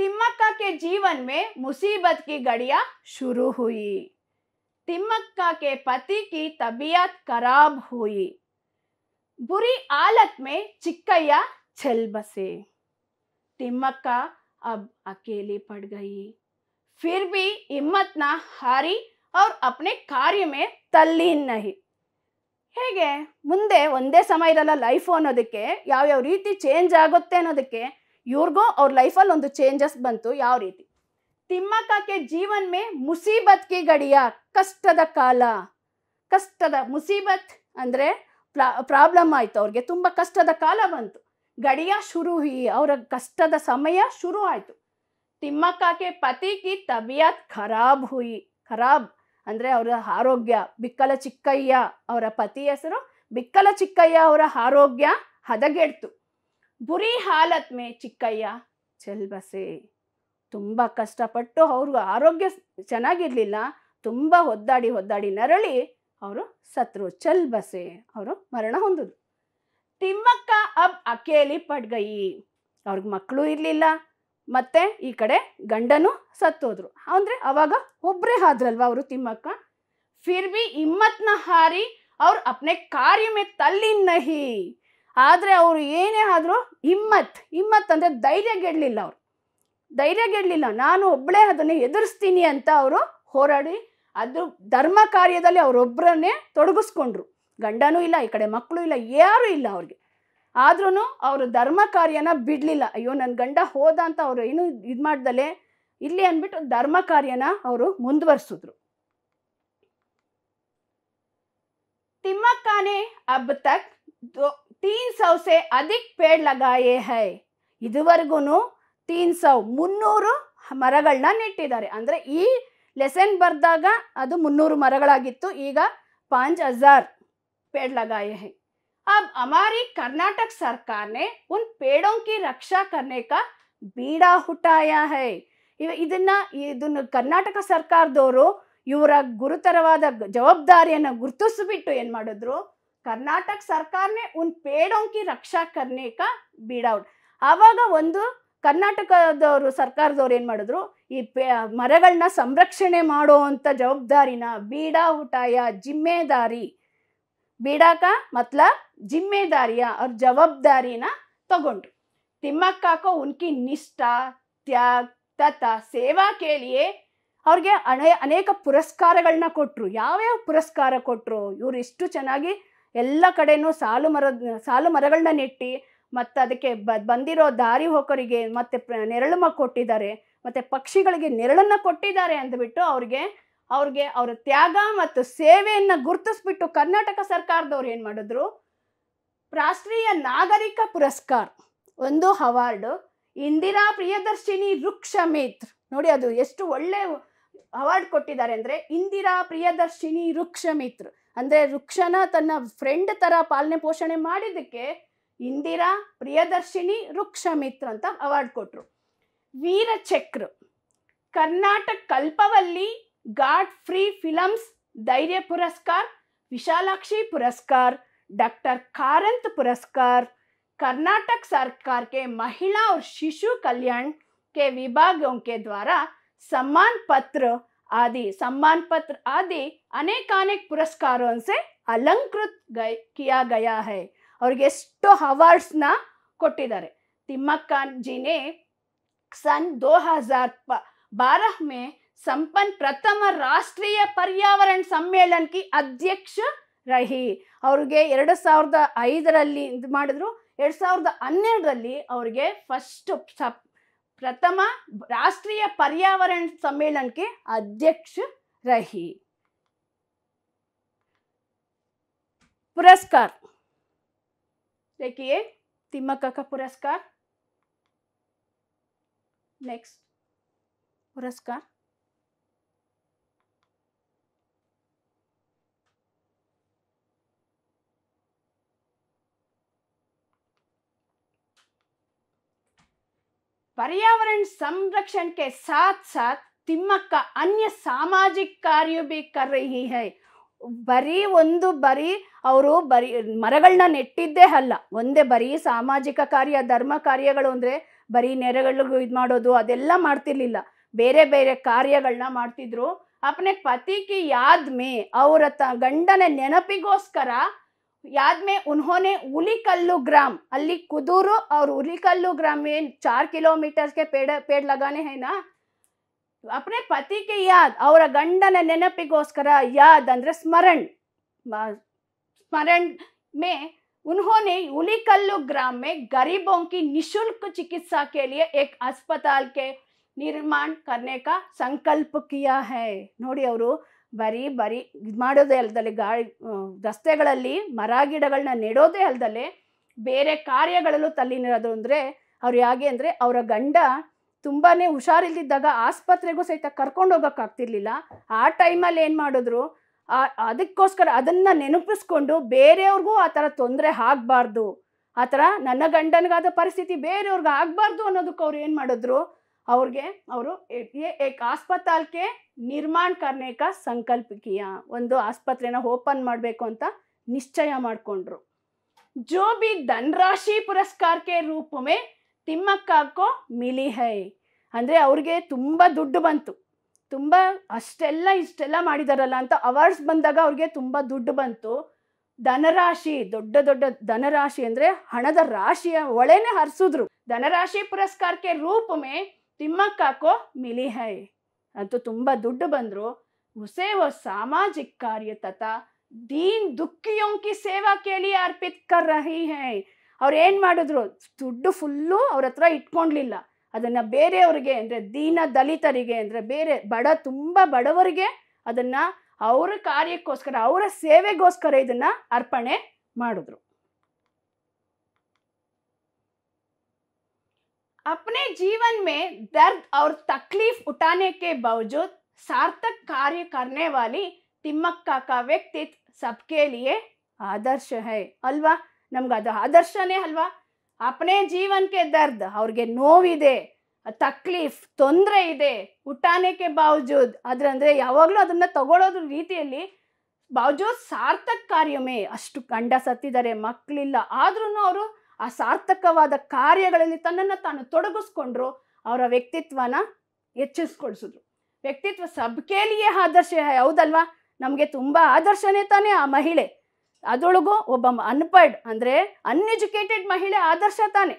ತಿಮ್ಮಕ್ಕಕ್ಕೆ ಜೀವನ್ಮೆ ಮುಸೀಬತ್ ಕಿ ಗಡಿಯ ಶುರು ಹುಯಿ ತಿಮ್ಮಕ್ಕಕ್ಕೆ ಪತಿ ಕಿ ತಬಿಯತ್ ಖರಾಬ್ ಹುಯಿ ಬುರಿ ಆಲತ್ ಮೇ ಚಿಕ್ಕಯ್ಯ ಚೆಲ್ಬಸೆ ತಿಮ್ಮಕ್ಕ अब अकेले पड़ गई फिर भी हिम्मत ना हारी और अपने ಕಾರ್ಯ ಮೇ तल्लीन ನಹಿ ಹೇಗೆ ಮುಂದೆ ಒಂದೇ ಸಮಯ ಇರಲ್ಲ ಲೈಫು ಅನ್ನೋದಕ್ಕೆ ಯಾವ್ಯಾವ ರೀತಿ ಚೇಂಜ್ ಆಗುತ್ತೆ ಅನ್ನೋದಕ್ಕೆ ಇವ್ರಿಗೂ ಅವ್ರ ಲೈಫಲ್ಲಿ ಒಂದು ಚೇಂಜಸ್ ಬಂತು ಯಾವ ರೀತಿ ತಿಮ್ಮಕ್ಕಕ್ಕೆ ಜೀವನ್ ಮೇ ಮುಸೀಬತ್ ಕಿ ಗಡಿಯ ಕಷ್ಟದ ಕಾಲ ಕಷ್ಟದ ಮುಸೀಬತ್ ಅಂದರೆ ಪ್ರಾಬ್ಲಮ್ ಆಯಿತು ಅವ್ರಿಗೆ ತುಂಬ ಕಷ್ಟದ ಕಾಲ ಬಂತು ಗಡಿಯ ಶುರು ಅವರ ಕಷ್ಟದ ಸಮಯ ಶುರು ಆಯಿತು ತಿಮ್ಮಕ್ಕಕ್ಕೆ ಪತಿ ಕಿ ತಬಿಯತ್ ಖರಾಬ್ ಹುಯಿ ಖರಾಬ್ ಅಂದ್ರೆ ಅವರ ಆರೋಗ್ಯ ಬಿಕ್ಕಲ ಚಿಕ್ಕಯ್ಯ ಅವರ ಪತಿ ಹೆಸರು ಬಿಕ್ಕಲ ಚಿಕ್ಕಯ್ಯ ಅವರ ಆರೋಗ್ಯ ಹದಗೆಡ್ತು ಬುರಿ ಹಾಲತ್ ಮೇ ಚಿಕ್ಕಯ್ಯ ಚೆಲ್ಬಸೆ ತುಂಬ ಕಷ್ಟಪಟ್ಟು ಅವ್ರಿಗೂ ಆರೋಗ್ಯ ಚೆನ್ನಾಗಿರ್ಲಿಲ್ಲ ತುಂಬ ಒದ್ದಾಡಿ ಒದ್ದಾಡಿ ನರಳಿ ಅವರು ಸತ್ರು ಚೆಲ್ಬಸೆ ಅವರು ಮರಣ ಹೊಂದಿದ್ರು ತಿಮ್ಮಕ್ಕ ಅಕೇಲಿ ಪಡ್ಗೈ ಅವ್ರಿಗೆ ಮಕ್ಕಳು ಇರಲಿಲ್ಲ ಮತ್ತು ಈ ಕಡೆ ಗಂಡನು ಸತ್ತೋದ್ರು ಅಂದರೆ ಅವಾಗ ಒಬ್ಬರೇ ಆದ್ರಲ್ವ ಅವರು ತಿಮ್ಮಕ್ಕ ಫಿರ್ಬಿ ಹಿಮ್ಮತ್ನ ಹಾರಿ ಅವ್ರು ಅಪ್ನೆ ಕಾರ್ಯ ಮೇ ತಲ್ಲಿ ನಹಿ ಆದರೆ ಅವರು ಏನೇ ಆದರೂ ಹಿಮ್ಮತ್ ಹಿಮ್ಮತ್ ಅಂದರೆ ಧೈರ್ಯ ಗೆಡಲಿಲ್ಲ ಅವರು ಧೈರ್ಯ ಗೆಡಲಿಲ್ಲ ನಾನು ಒಬ್ಬಳೇ ಅದನ್ನು ಎದುರಿಸ್ತೀನಿ ಅಂತ ಅವರು ಹೋರಾಡಿ ಅದು ಧರ್ಮ ಕಾರ್ಯದಲ್ಲಿ ಅವರೊಬ್ಬರನ್ನೇ ತೊಡಗಿಸ್ಕೊಂಡ್ರು ಗಂಡನೂ ಇಲ್ಲ ಈ ಕಡೆ ಮಕ್ಕಳು ಇಲ್ಲ ಯಾರೂ ಇಲ್ಲ ಅವ್ರಿಗೆ ಆದ್ರೂ ಅವರು ಧರ್ಮ ಕಾರ್ಯನ ಬಿಡಲಿಲ್ಲ ಅಯ್ಯೋ ನನ್ನ ಗಂಡ ಹೋದ ಅಂತ ಅವರು ಏನು ಇದು ಮಾಡ್ದಲೆ ಇಲ್ಲಿ ಅಂದ್ಬಿಟ್ಟು ಧರ್ಮ ಕಾರ್ಯನ ಅವರು ಮುಂದುವರಿಸಿದ್ರು ತಿಮ್ಮಕ್ಕಾನೆ ಅಬ್ ತಕ್ ತೀನ್ ಸೌಸೆ ಸೆ ಅಧಿಕ್ ಪೇಡ್ ಹೈ ಇದುವರೆಗೂ ತೀನ್ ಸೌ ಮುನ್ನೂರು ಮರಗಳನ್ನ ನೆಟ್ಟಿದ್ದಾರೆ ಅಂದರೆ ಈ ಲೆಸನ್ ಬರೆದಾಗ ಅದು ಮುನ್ನೂರು ಮರಗಳಾಗಿತ್ತು ಈಗ ಪಾಂಚ್ ಹಜಾರ್ ಪೇಡ್ ಹೈ अब हमारी कर्नाटक सरकार ने उन पेड़ों की रक्षा करने का बीड़ा ಹುಟ್ಟಾಯ ಹೈ ಇದನ್ನ ಇದನ್ನು ಕರ್ನಾಟಕ ಸರ್ಕಾರದವರು ಇವರ ಗುರುತರವಾದ ಜವಾಬ್ದಾರಿಯನ್ನು ಗುರುತಿಸ್ಬಿಟ್ಟು ಏನು ಮಾಡಿದ್ರು ಕರ್ನಾಟಕ ಸರ್ಕಾರನೇ ಒಂದು ಪೇಡೋಂಕಿ ರಕ್ಷಾ ಕರ್ನೇಕ ಬೀಡ ಹುಟ್ ಆವಾಗ ಒಂದು ಕರ್ನಾಟಕದವರು ಸರ್ಕಾರದವ್ರು ಏನು ಮಾಡಿದ್ರು ಈ ಪೇ ಮರಗಳನ್ನ ಸಂರಕ್ಷಣೆ ಮಾಡೋ ಅಂಥ ಜವಾಬ್ದಾರಿನ ಬೀಡಾ ಹುಟಾಯ ಜಿಮ್ಮೆದಾರಿ ಬಿಡಾಕ ಮತ್ಲ ಜಿಮ್ಮೆದಾರಿಯ ಅವ್ರ ಜವಾಬ್ದಾರಿನ ತಗೊಂಡ್ರು ತಿಮ್ಮಕ್ಕಾಕೋ ಉನ್ಕಿ ನಿಷ್ಠಾ ತ್ಯಾಗ್ ತತ ಸೇವಾ ಕೇಳಿಯೇ ಅವ್ರಿಗೆ ಅನೇ ಅನೇಕ ಪುರಸ್ಕಾರಗಳನ್ನ ಕೊಟ್ಟರು ಯಾವ್ಯಾವ ಪುರಸ್ಕಾರ ಕೊಟ್ಟರು ಇವರು ಇಷ್ಟು ಚೆನ್ನಾಗಿ ಎಲ್ಲ ಕಡೆನೂ ಸಾಲು ಮರದ ಸಾಲು ಮರಗಳನ್ನ ನೆಟ್ಟಿ ಮತ್ತು ಅದಕ್ಕೆ ಬ ಬಂದಿರೋ ದಾರಿ ಹೋಕರಿಗೆ ಮತ್ತು ನೆರಳು ಕೊಟ್ಟಿದ್ದಾರೆ ಮತ್ತು ಪಕ್ಷಿಗಳಿಗೆ ನೆರಳನ್ನು ಕೊಟ್ಟಿದ್ದಾರೆ ಅಂದ್ಬಿಟ್ಟು ಅವ್ರಿಗೆ ಅವ್ರಿಗೆ ಅವರ ತ್ಯಾಗ ಮತ್ತು ಸೇವೆಯನ್ನು ಗುರುತಿಸ್ಬಿಟ್ಟು ಕರ್ನಾಟಕ ಸರ್ಕಾರದವ್ರು ಏನು ಮಾಡಿದ್ರು ರಾಷ್ಟ್ರೀಯ ನಾಗರಿಕ ಪುರಸ್ಕಾರ ಒಂದು ಅವಾರ್ಡು ಇಂದಿರಾ ಪ್ರಿಯದರ್ಶಿನಿ ವೃಕ್ಷ ಮೇತ್ರ ನೋಡಿ ಅದು ಎಷ್ಟು ಒಳ್ಳೆ ಅವಾರ್ಡ್ ಕೊಟ್ಟಿದ್ದಾರೆ ಅಂದರೆ ಇಂದಿರಾ ಪ್ರಿಯದರ್ಶಿನಿ ವೃಕ್ಷ ಮಿತ್ರ ಅಂದರೆ ವೃಕ್ಷನ ತನ್ನ ಫ್ರೆಂಡ್ ಥರ ಪಾಲನೆ ಪೋಷಣೆ ಮಾಡಿದ್ದಕ್ಕೆ ಇಂದಿರಾ ಪ್ರಿಯದರ್ಶಿನಿ ವೃಕ್ಷ ಮಿತ್ರ ಅಂತ ಅವಾರ್ಡ್ ಕೊಟ್ಟರು ವೀರಚಕ್ರ ಕರ್ನಾಟಕ ಕಲ್ಪವಲ್ಲಿ गाड फ्री फिल्म धैर्य पुरस्कार विशालाक्षी पुरस्कार डॉक्टर कारंत पुरस्कार कर्नाटक सरकार के महिला और शिशु कल्याण के विभागों के द्वारा सम्मान पत्र आदि सम्मान पत्र आदि अनेक अनेक पुरस्कारों से अलंकृत किया गया है और ಎಷ್ಟೋ ಅವಾರ್ಡ್ಸ್ನ कोटिदारे ತಿಮ್ಮಕ್ಕ जी ने सन 2012 में ಸಂಪನ್ ಪ್ರಥಮ ರಾಷ್ಟ್ರೀಯ ಪರ್ಯಾವರಣ ಸಮ್ಮೇಳನಕ್ಕೆ ಅಧ್ಯಕ್ಷ ರಹಿ ಅವ್ರಿಗೆ ಎರಡು ಸಾವಿರದ ಐದರಲ್ಲಿ ಇದು ಮಾಡಿದ್ರು ಎರಡು ಸಾವಿರದ ಹನ್ನೆರಡರಲ್ಲಿ ಅವ್ರಿಗೆ ಫಸ್ಟ್ ಪ್ರಥಮ ರಾಷ್ಟ್ರೀಯ ಪರ್ಯಾವರಣ ಸಮ್ಮೇಳನಕ್ಕೆ ಅಧ್ಯಕ್ಷ ರಹಿ ಪುರಸ್ಕಾರ देखिए ತಿಮ್ಮಕ್ಕ ಪುರಸ್ಕಾರ ನೆಕ್ಸ್ಟ್ ಪುರಸ್ಕಾರ ಪರ್ಯಾವರಣ ಸಂರಕ್ಷಣೆ ಸಾಥ್ ಸಾಥ್ ತಿಮ್ಮಕ್ಕ ಅನ್ಯ ಸಾಮಾಜಿಕ ಕಾರ್ಯ ಬೇಕಾರೀ ಹೈ ಬರೀ ಒಂದು ಬರೀ ಅವರು ಬರೀ ಮರಗಳನ್ನ ನೆಟ್ಟಿದ್ದೇ ಅಲ್ಲ ಒಂದೇ ಬರಿ ಸಾಮಾಜಿಕ ಕಾರ್ಯ ಧರ್ಮ ಕಾರ್ಯಗಳು ಅಂದರೆ ಬರೀ ನೆರೆಗಳಿಗೂ ಇದು ಮಾಡೋದು ಅದೆಲ್ಲ ಮಾಡ್ತಿರ್ಲಿಲ್ಲ ಬೇರೆ ಬೇರೆ ಕಾರ್ಯಗಳನ್ನ ಮಾಡ್ತಿದ್ರು ಅಪ್ನೆ ಪತಿಕಿ ಯಾದ್ಮೆ ಅವರ ತ ಗಂಡನ ನೆನಪಿಗೋಸ್ಕರ याद में उन्होंने उलिकल्लू ग्राम अली कुदूर और उलिकल्लू ग्राम में चार किलोमीटर के पेड़ पेड़ लगाने हैं ना अपने पति के याद और गंडन नेनपिगोस्कर याद अंदर स्मरण स्मरण में उन्होंने उलिकल्लू ग्राम में गरीबों की निशुल्क चिकित्सा के लिए एक अस्पताल के निर्माण करने का संकल्प किया है नोड़ी और ಬರೀ ಬರೀ ಇದು ಮಾಡೋದೇ ಅಲ್ದಲೆ ಗಾಳಿ ರಸ್ತೆಗಳಲ್ಲಿ ಮರ ಗಿಡಗಳನ್ನ ನೆಡೋದೇ ಅಲ್ದಲೆ ಬೇರೆ ಕಾರ್ಯಗಳಲ್ಲೂ ತಲ್ಲಿನಿರೋದು ಅಂದರೆ ಅವ್ರು ಹೇಗೆ ಅಂದರೆ ಅವರ ಗಂಡ ತುಂಬಾ ಹುಷಾರಿಲ್ದಿದ್ದಾಗ ಆಸ್ಪತ್ರೆಗೂ ಸಹಿತ ಕರ್ಕೊಂಡು ಹೋಗೋಕ್ಕಾಗ್ತಿರ್ಲಿಲ್ಲ ಆ ಟೈಮಲ್ಲಿ ಏನು ಮಾಡಿದ್ರು ಆ ಅದಕ್ಕೋಸ್ಕರ ಅದನ್ನು ನೆನಪಿಸ್ಕೊಂಡು ಬೇರೆಯವ್ರಿಗೂ ಆ ಥರ ತೊಂದರೆ ಆಗಬಾರ್ದು ಆ ಥರ ನನ್ನ ಗಂಡನಿಗಾದ ಪರಿಸ್ಥಿತಿ ಬೇರೆಯವ್ರಿಗೆ ಆಗಬಾರ್ದು ಅನ್ನೋದಕ್ಕೆ ಅವ್ರು ಏನು ಮಾಡಿದ್ರು ಅವ್ರಿಗೆ ಅವರು ಏಕ್ ಆಸ್ಪತಾಲ್ಕೆ ನಿರ್ಮಾಣ ಕರ್ನೇಕ ಸಂಕಲ್ಪಿಕೀಯ ಒಂದು ಆಸ್ಪತ್ರೆನ ಓಪನ್ ಮಾಡಬೇಕು ಅಂತ ನಿಶ್ಚಯ ಮಾಡಿಕೊಂಡ್ರು ಜೋ ಬಿ ಧನರಾಶಿ ಪುರಸ್ಕಾರಕ್ಕೆ ರೂಪಮೆ ತಿಮ್ಮಕ್ಕಾಕೋ ಮಿಲಿಹೈ ಹೈ ಅಂದರೆ ಅವ್ರಿಗೆ ತುಂಬ ದುಡ್ಡು ಬಂತು ತುಂಬ ಅಷ್ಟೆಲ್ಲ ಇಷ್ಟೆಲ್ಲ ಮಾಡಿದಾರಲ್ಲ ಅಂತ ಅವಾರ್ಡ್ಸ್ ಬಂದಾಗ ಅವ್ರಿಗೆ ತುಂಬ ದುಡ್ಡು ಬಂತು ಧನರಾಶಿ ದೊಡ್ಡ ದೊಡ್ಡ ಧನರಾಶಿ ಅಂದರೆ ಹಣದ ರಾಶಿಯ ಒಳೆನೆ ಹರಿಸಿದ್ರು ಧನರಾಶಿ ಪುರಸ್ಕಾರಕ್ಕೆ ರೂಪಮೆ ತಿಮ್ಮಕ್ಕಾಕೋ ಮಿಲಿ ಹೈ ಅಂತೂ ತುಂಬ ದುಡ್ಡು ಬಂದರು ಉಸೇವ ಸಾಮಾಜಿಕ ಕಾರ್ಯ ತತ ದೀನ್ ದುಃಖಿಯೊಂಕಿ ಸೇವಾ ಕೇಳಿ ಅರ್ಪಿತ್ ಕರ್ ರಹಿ ಹೈ ಅವ್ರು ಏನು ಮಾಡಿದ್ರು ದುಡ್ಡು ಫುಲ್ಲು ಅವ್ರ ಹತ್ರ ಇಟ್ಕೊಂಡ್ಲಿಲ್ಲ ಅದನ್ನು ಬೇರೆಯವ್ರಿಗೆ ಅಂದರೆ ದೀನ ದಲಿತರಿಗೆ ಅಂದರೆ ಬೇರೆ ಬಡ ತುಂಬ ಬಡವರಿಗೆ ಅದನ್ನು ಅವರ ಕಾರ್ಯಕ್ಕೋಸ್ಕರ ಅವರ ಸೇವೆಗೋಸ್ಕರ ಇದನ್ನು ಅರ್ಪಣೆ ಮಾಡಿದ್ರು अपने जीवन में दर्द और तकलीफ उठाने के बावजूद सार्थक कार्य करने वाली ತಿಮ್ಮಕ್ಕ ಕಾ ವ್ಯಕ್ತಿತ್ವ ಆದರ್ಶ ಹೇ ಅಲ್ವಾ ನಮ್ಗದು ಆದರ್ಶನೇ ಅಲ್ವಾ ಅಪನೇ ಜೀವನಕ್ಕೆ ದರ್ದ್ ಅವ್ರಿಗೆ ನೋವಿದೆ ತಕ್ಲೀಫ್ ತೊಂದರೆ ಇದೆ ಉಟಾನೆಕ್ಕೆ ಬಾವಜೂದ್ ಅದ್ರಂದ್ರೆ ಯಾವಾಗಲೂ ಅದನ್ನ ತಗೊಳ್ಳೋದ್ರ ರೀತಿಯಲ್ಲಿ ಬಾವಜೂದ್ ಸಾರ್ಥಕ್ ಕಾರ್ಯಮೇ ಅಷ್ಟು ಗಂಡ ಸತ್ತಿದ್ದಾರೆ ಮಕ್ಕಳಿಲ್ಲ ಆದ್ರೂ ಅವರು ಆ ಸಾರ್ಥಕವಾದ ಕಾರ್ಯಗಳಲ್ಲಿ ತನ್ನನ್ನು ತಾನು ತೊಡಗಿಸ್ಕೊಂಡ್ರು ಅವರ ವ್ಯಕ್ತಿತ್ವನ ಹೆಚ್ಚಿಸ್ಕೊಳ್ಸಿದ್ರು ವ್ಯಕ್ತಿತ್ವ ಸಬ್ಕೇಲಿಯೇ ಆದರ್ಶ ಹೌದಲ್ವಾ ನಮಗೆ ತುಂಬ ಆದರ್ಶನೇ ತಾನೇ ಆ ಮಹಿಳೆ ಅದರೊಳಗೂ ಒಬ್ಬ ಅನ್ಪಡ್ ಅಂದರೆ ಅನ್ಎಜುಕೇಟೆಡ್ ಮಹಿಳೆ ಆದರ್ಶ ತಾನೆ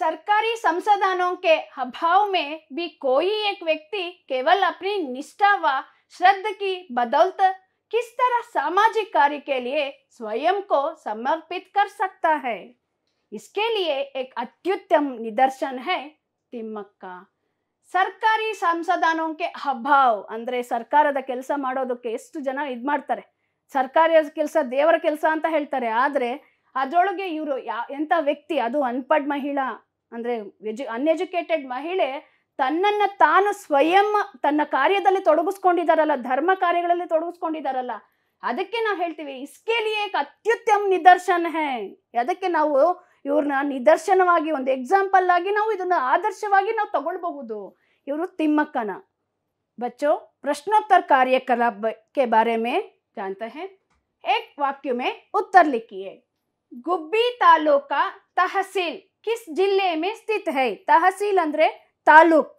ಸರ್ಕಾರಿ ಸಂಸದ ಅನ್ನೋಕೆ अभाव ಮೇ ಬಿ ಕೋಯಿ ಏಕ್ ವ್ಯಕ್ತಿ ಕೇವಲ अपनी ನಿಷ್ಠಾವ व श्रद्धा की बदौलत किस तरह सामाजिक कार्य के लिए स्वयं इसके लिए एक अत्युत्तम निदर्शन है ತಿಮ್ಮಕ್ಕ ಸರ್ಕಾರಿ ಸಂಸದಾನೋಕ್ಕೆ ಅಭಾವ್ ಅಂದರೆ ಸರ್ಕಾರದ ಕೆಲಸ ಮಾಡೋದಕ್ಕೆ ಎಷ್ಟು ಜನ ಇದು ಮಾಡ್ತಾರೆ ಸರ್ಕಾರಿ ಕೆಲಸ ದೇವರ ಕೆಲಸ ಅಂತ ಹೇಳ್ತಾರೆ ಆದರೆ ಅದರೊಳಗೆ ಇವರು ಯಾ ಎಂಥ ವ್ಯಕ್ತಿ ಅದು ಅನ್ಪಡ್ ಮಹಿಳಾ ಅಂದರೆ ಎಜು ಅನ್ಎಜುಕೇಟೆಡ್ ಮಹಿಳೆ ತನ್ನನ್ನು ತಾನು ಸ್ವಯಂ ತನ್ನ ಕಾರ್ಯದಲ್ಲಿ ತೊಡಗಿಸ್ಕೊಂಡಿದ್ದಾರಲ್ಲ ಧರ್ಮ ಕಾರ್ಯಗಳಲ್ಲಿ ತೊಡಗಿಸ್ಕೊಂಡಿದ್ದಾರಲ್ಲ ಅದಕ್ಕೆ ನಾವು ಹೇಳ್ತೀವಿ ಇಸ್ಕೇಲಿಯೇ ಅತ್ಯುತ್ತಮ ನಿದರ್ಶನ ಹೇ ಅದಕ್ಕೆ ನಾವು ಇವ್ರನ್ನ ನಿದರ್ಶನವಾಗಿ ಒಂದು ಎಕ್ಸಾಂಪಲ್ ಆಗಿ ನಾವು ಇದನ್ನು ಆದರ್ಶವಾಗಿ ನಾವು ತಗೊಳ್ಬಹುದು ಇವರು ತಿಮ್ಮಕ್ಕನ ಬಚ್ಚೋ ಪ್ರಶ್ನೋತ್ತರ ಕಾರ್ಯಕಲಾ ಕೆ ಬಾರೇ ಕಾಣ್ತಾ ಏಕ್ ವಾಕ್ಯ ಲಿಖಿಯೇ ಗುಬ್ಬಿ ತಾಲೂಕ ತಹಸೀಲ್ ಕಿಸ್ ಜಿಲ್ಲೆ ಮೇ ಸ್ಥಿತ್ ಹೈ ತಹಸೀಲ್ ಅಂದ್ರೆ ತಾಲೂಕ್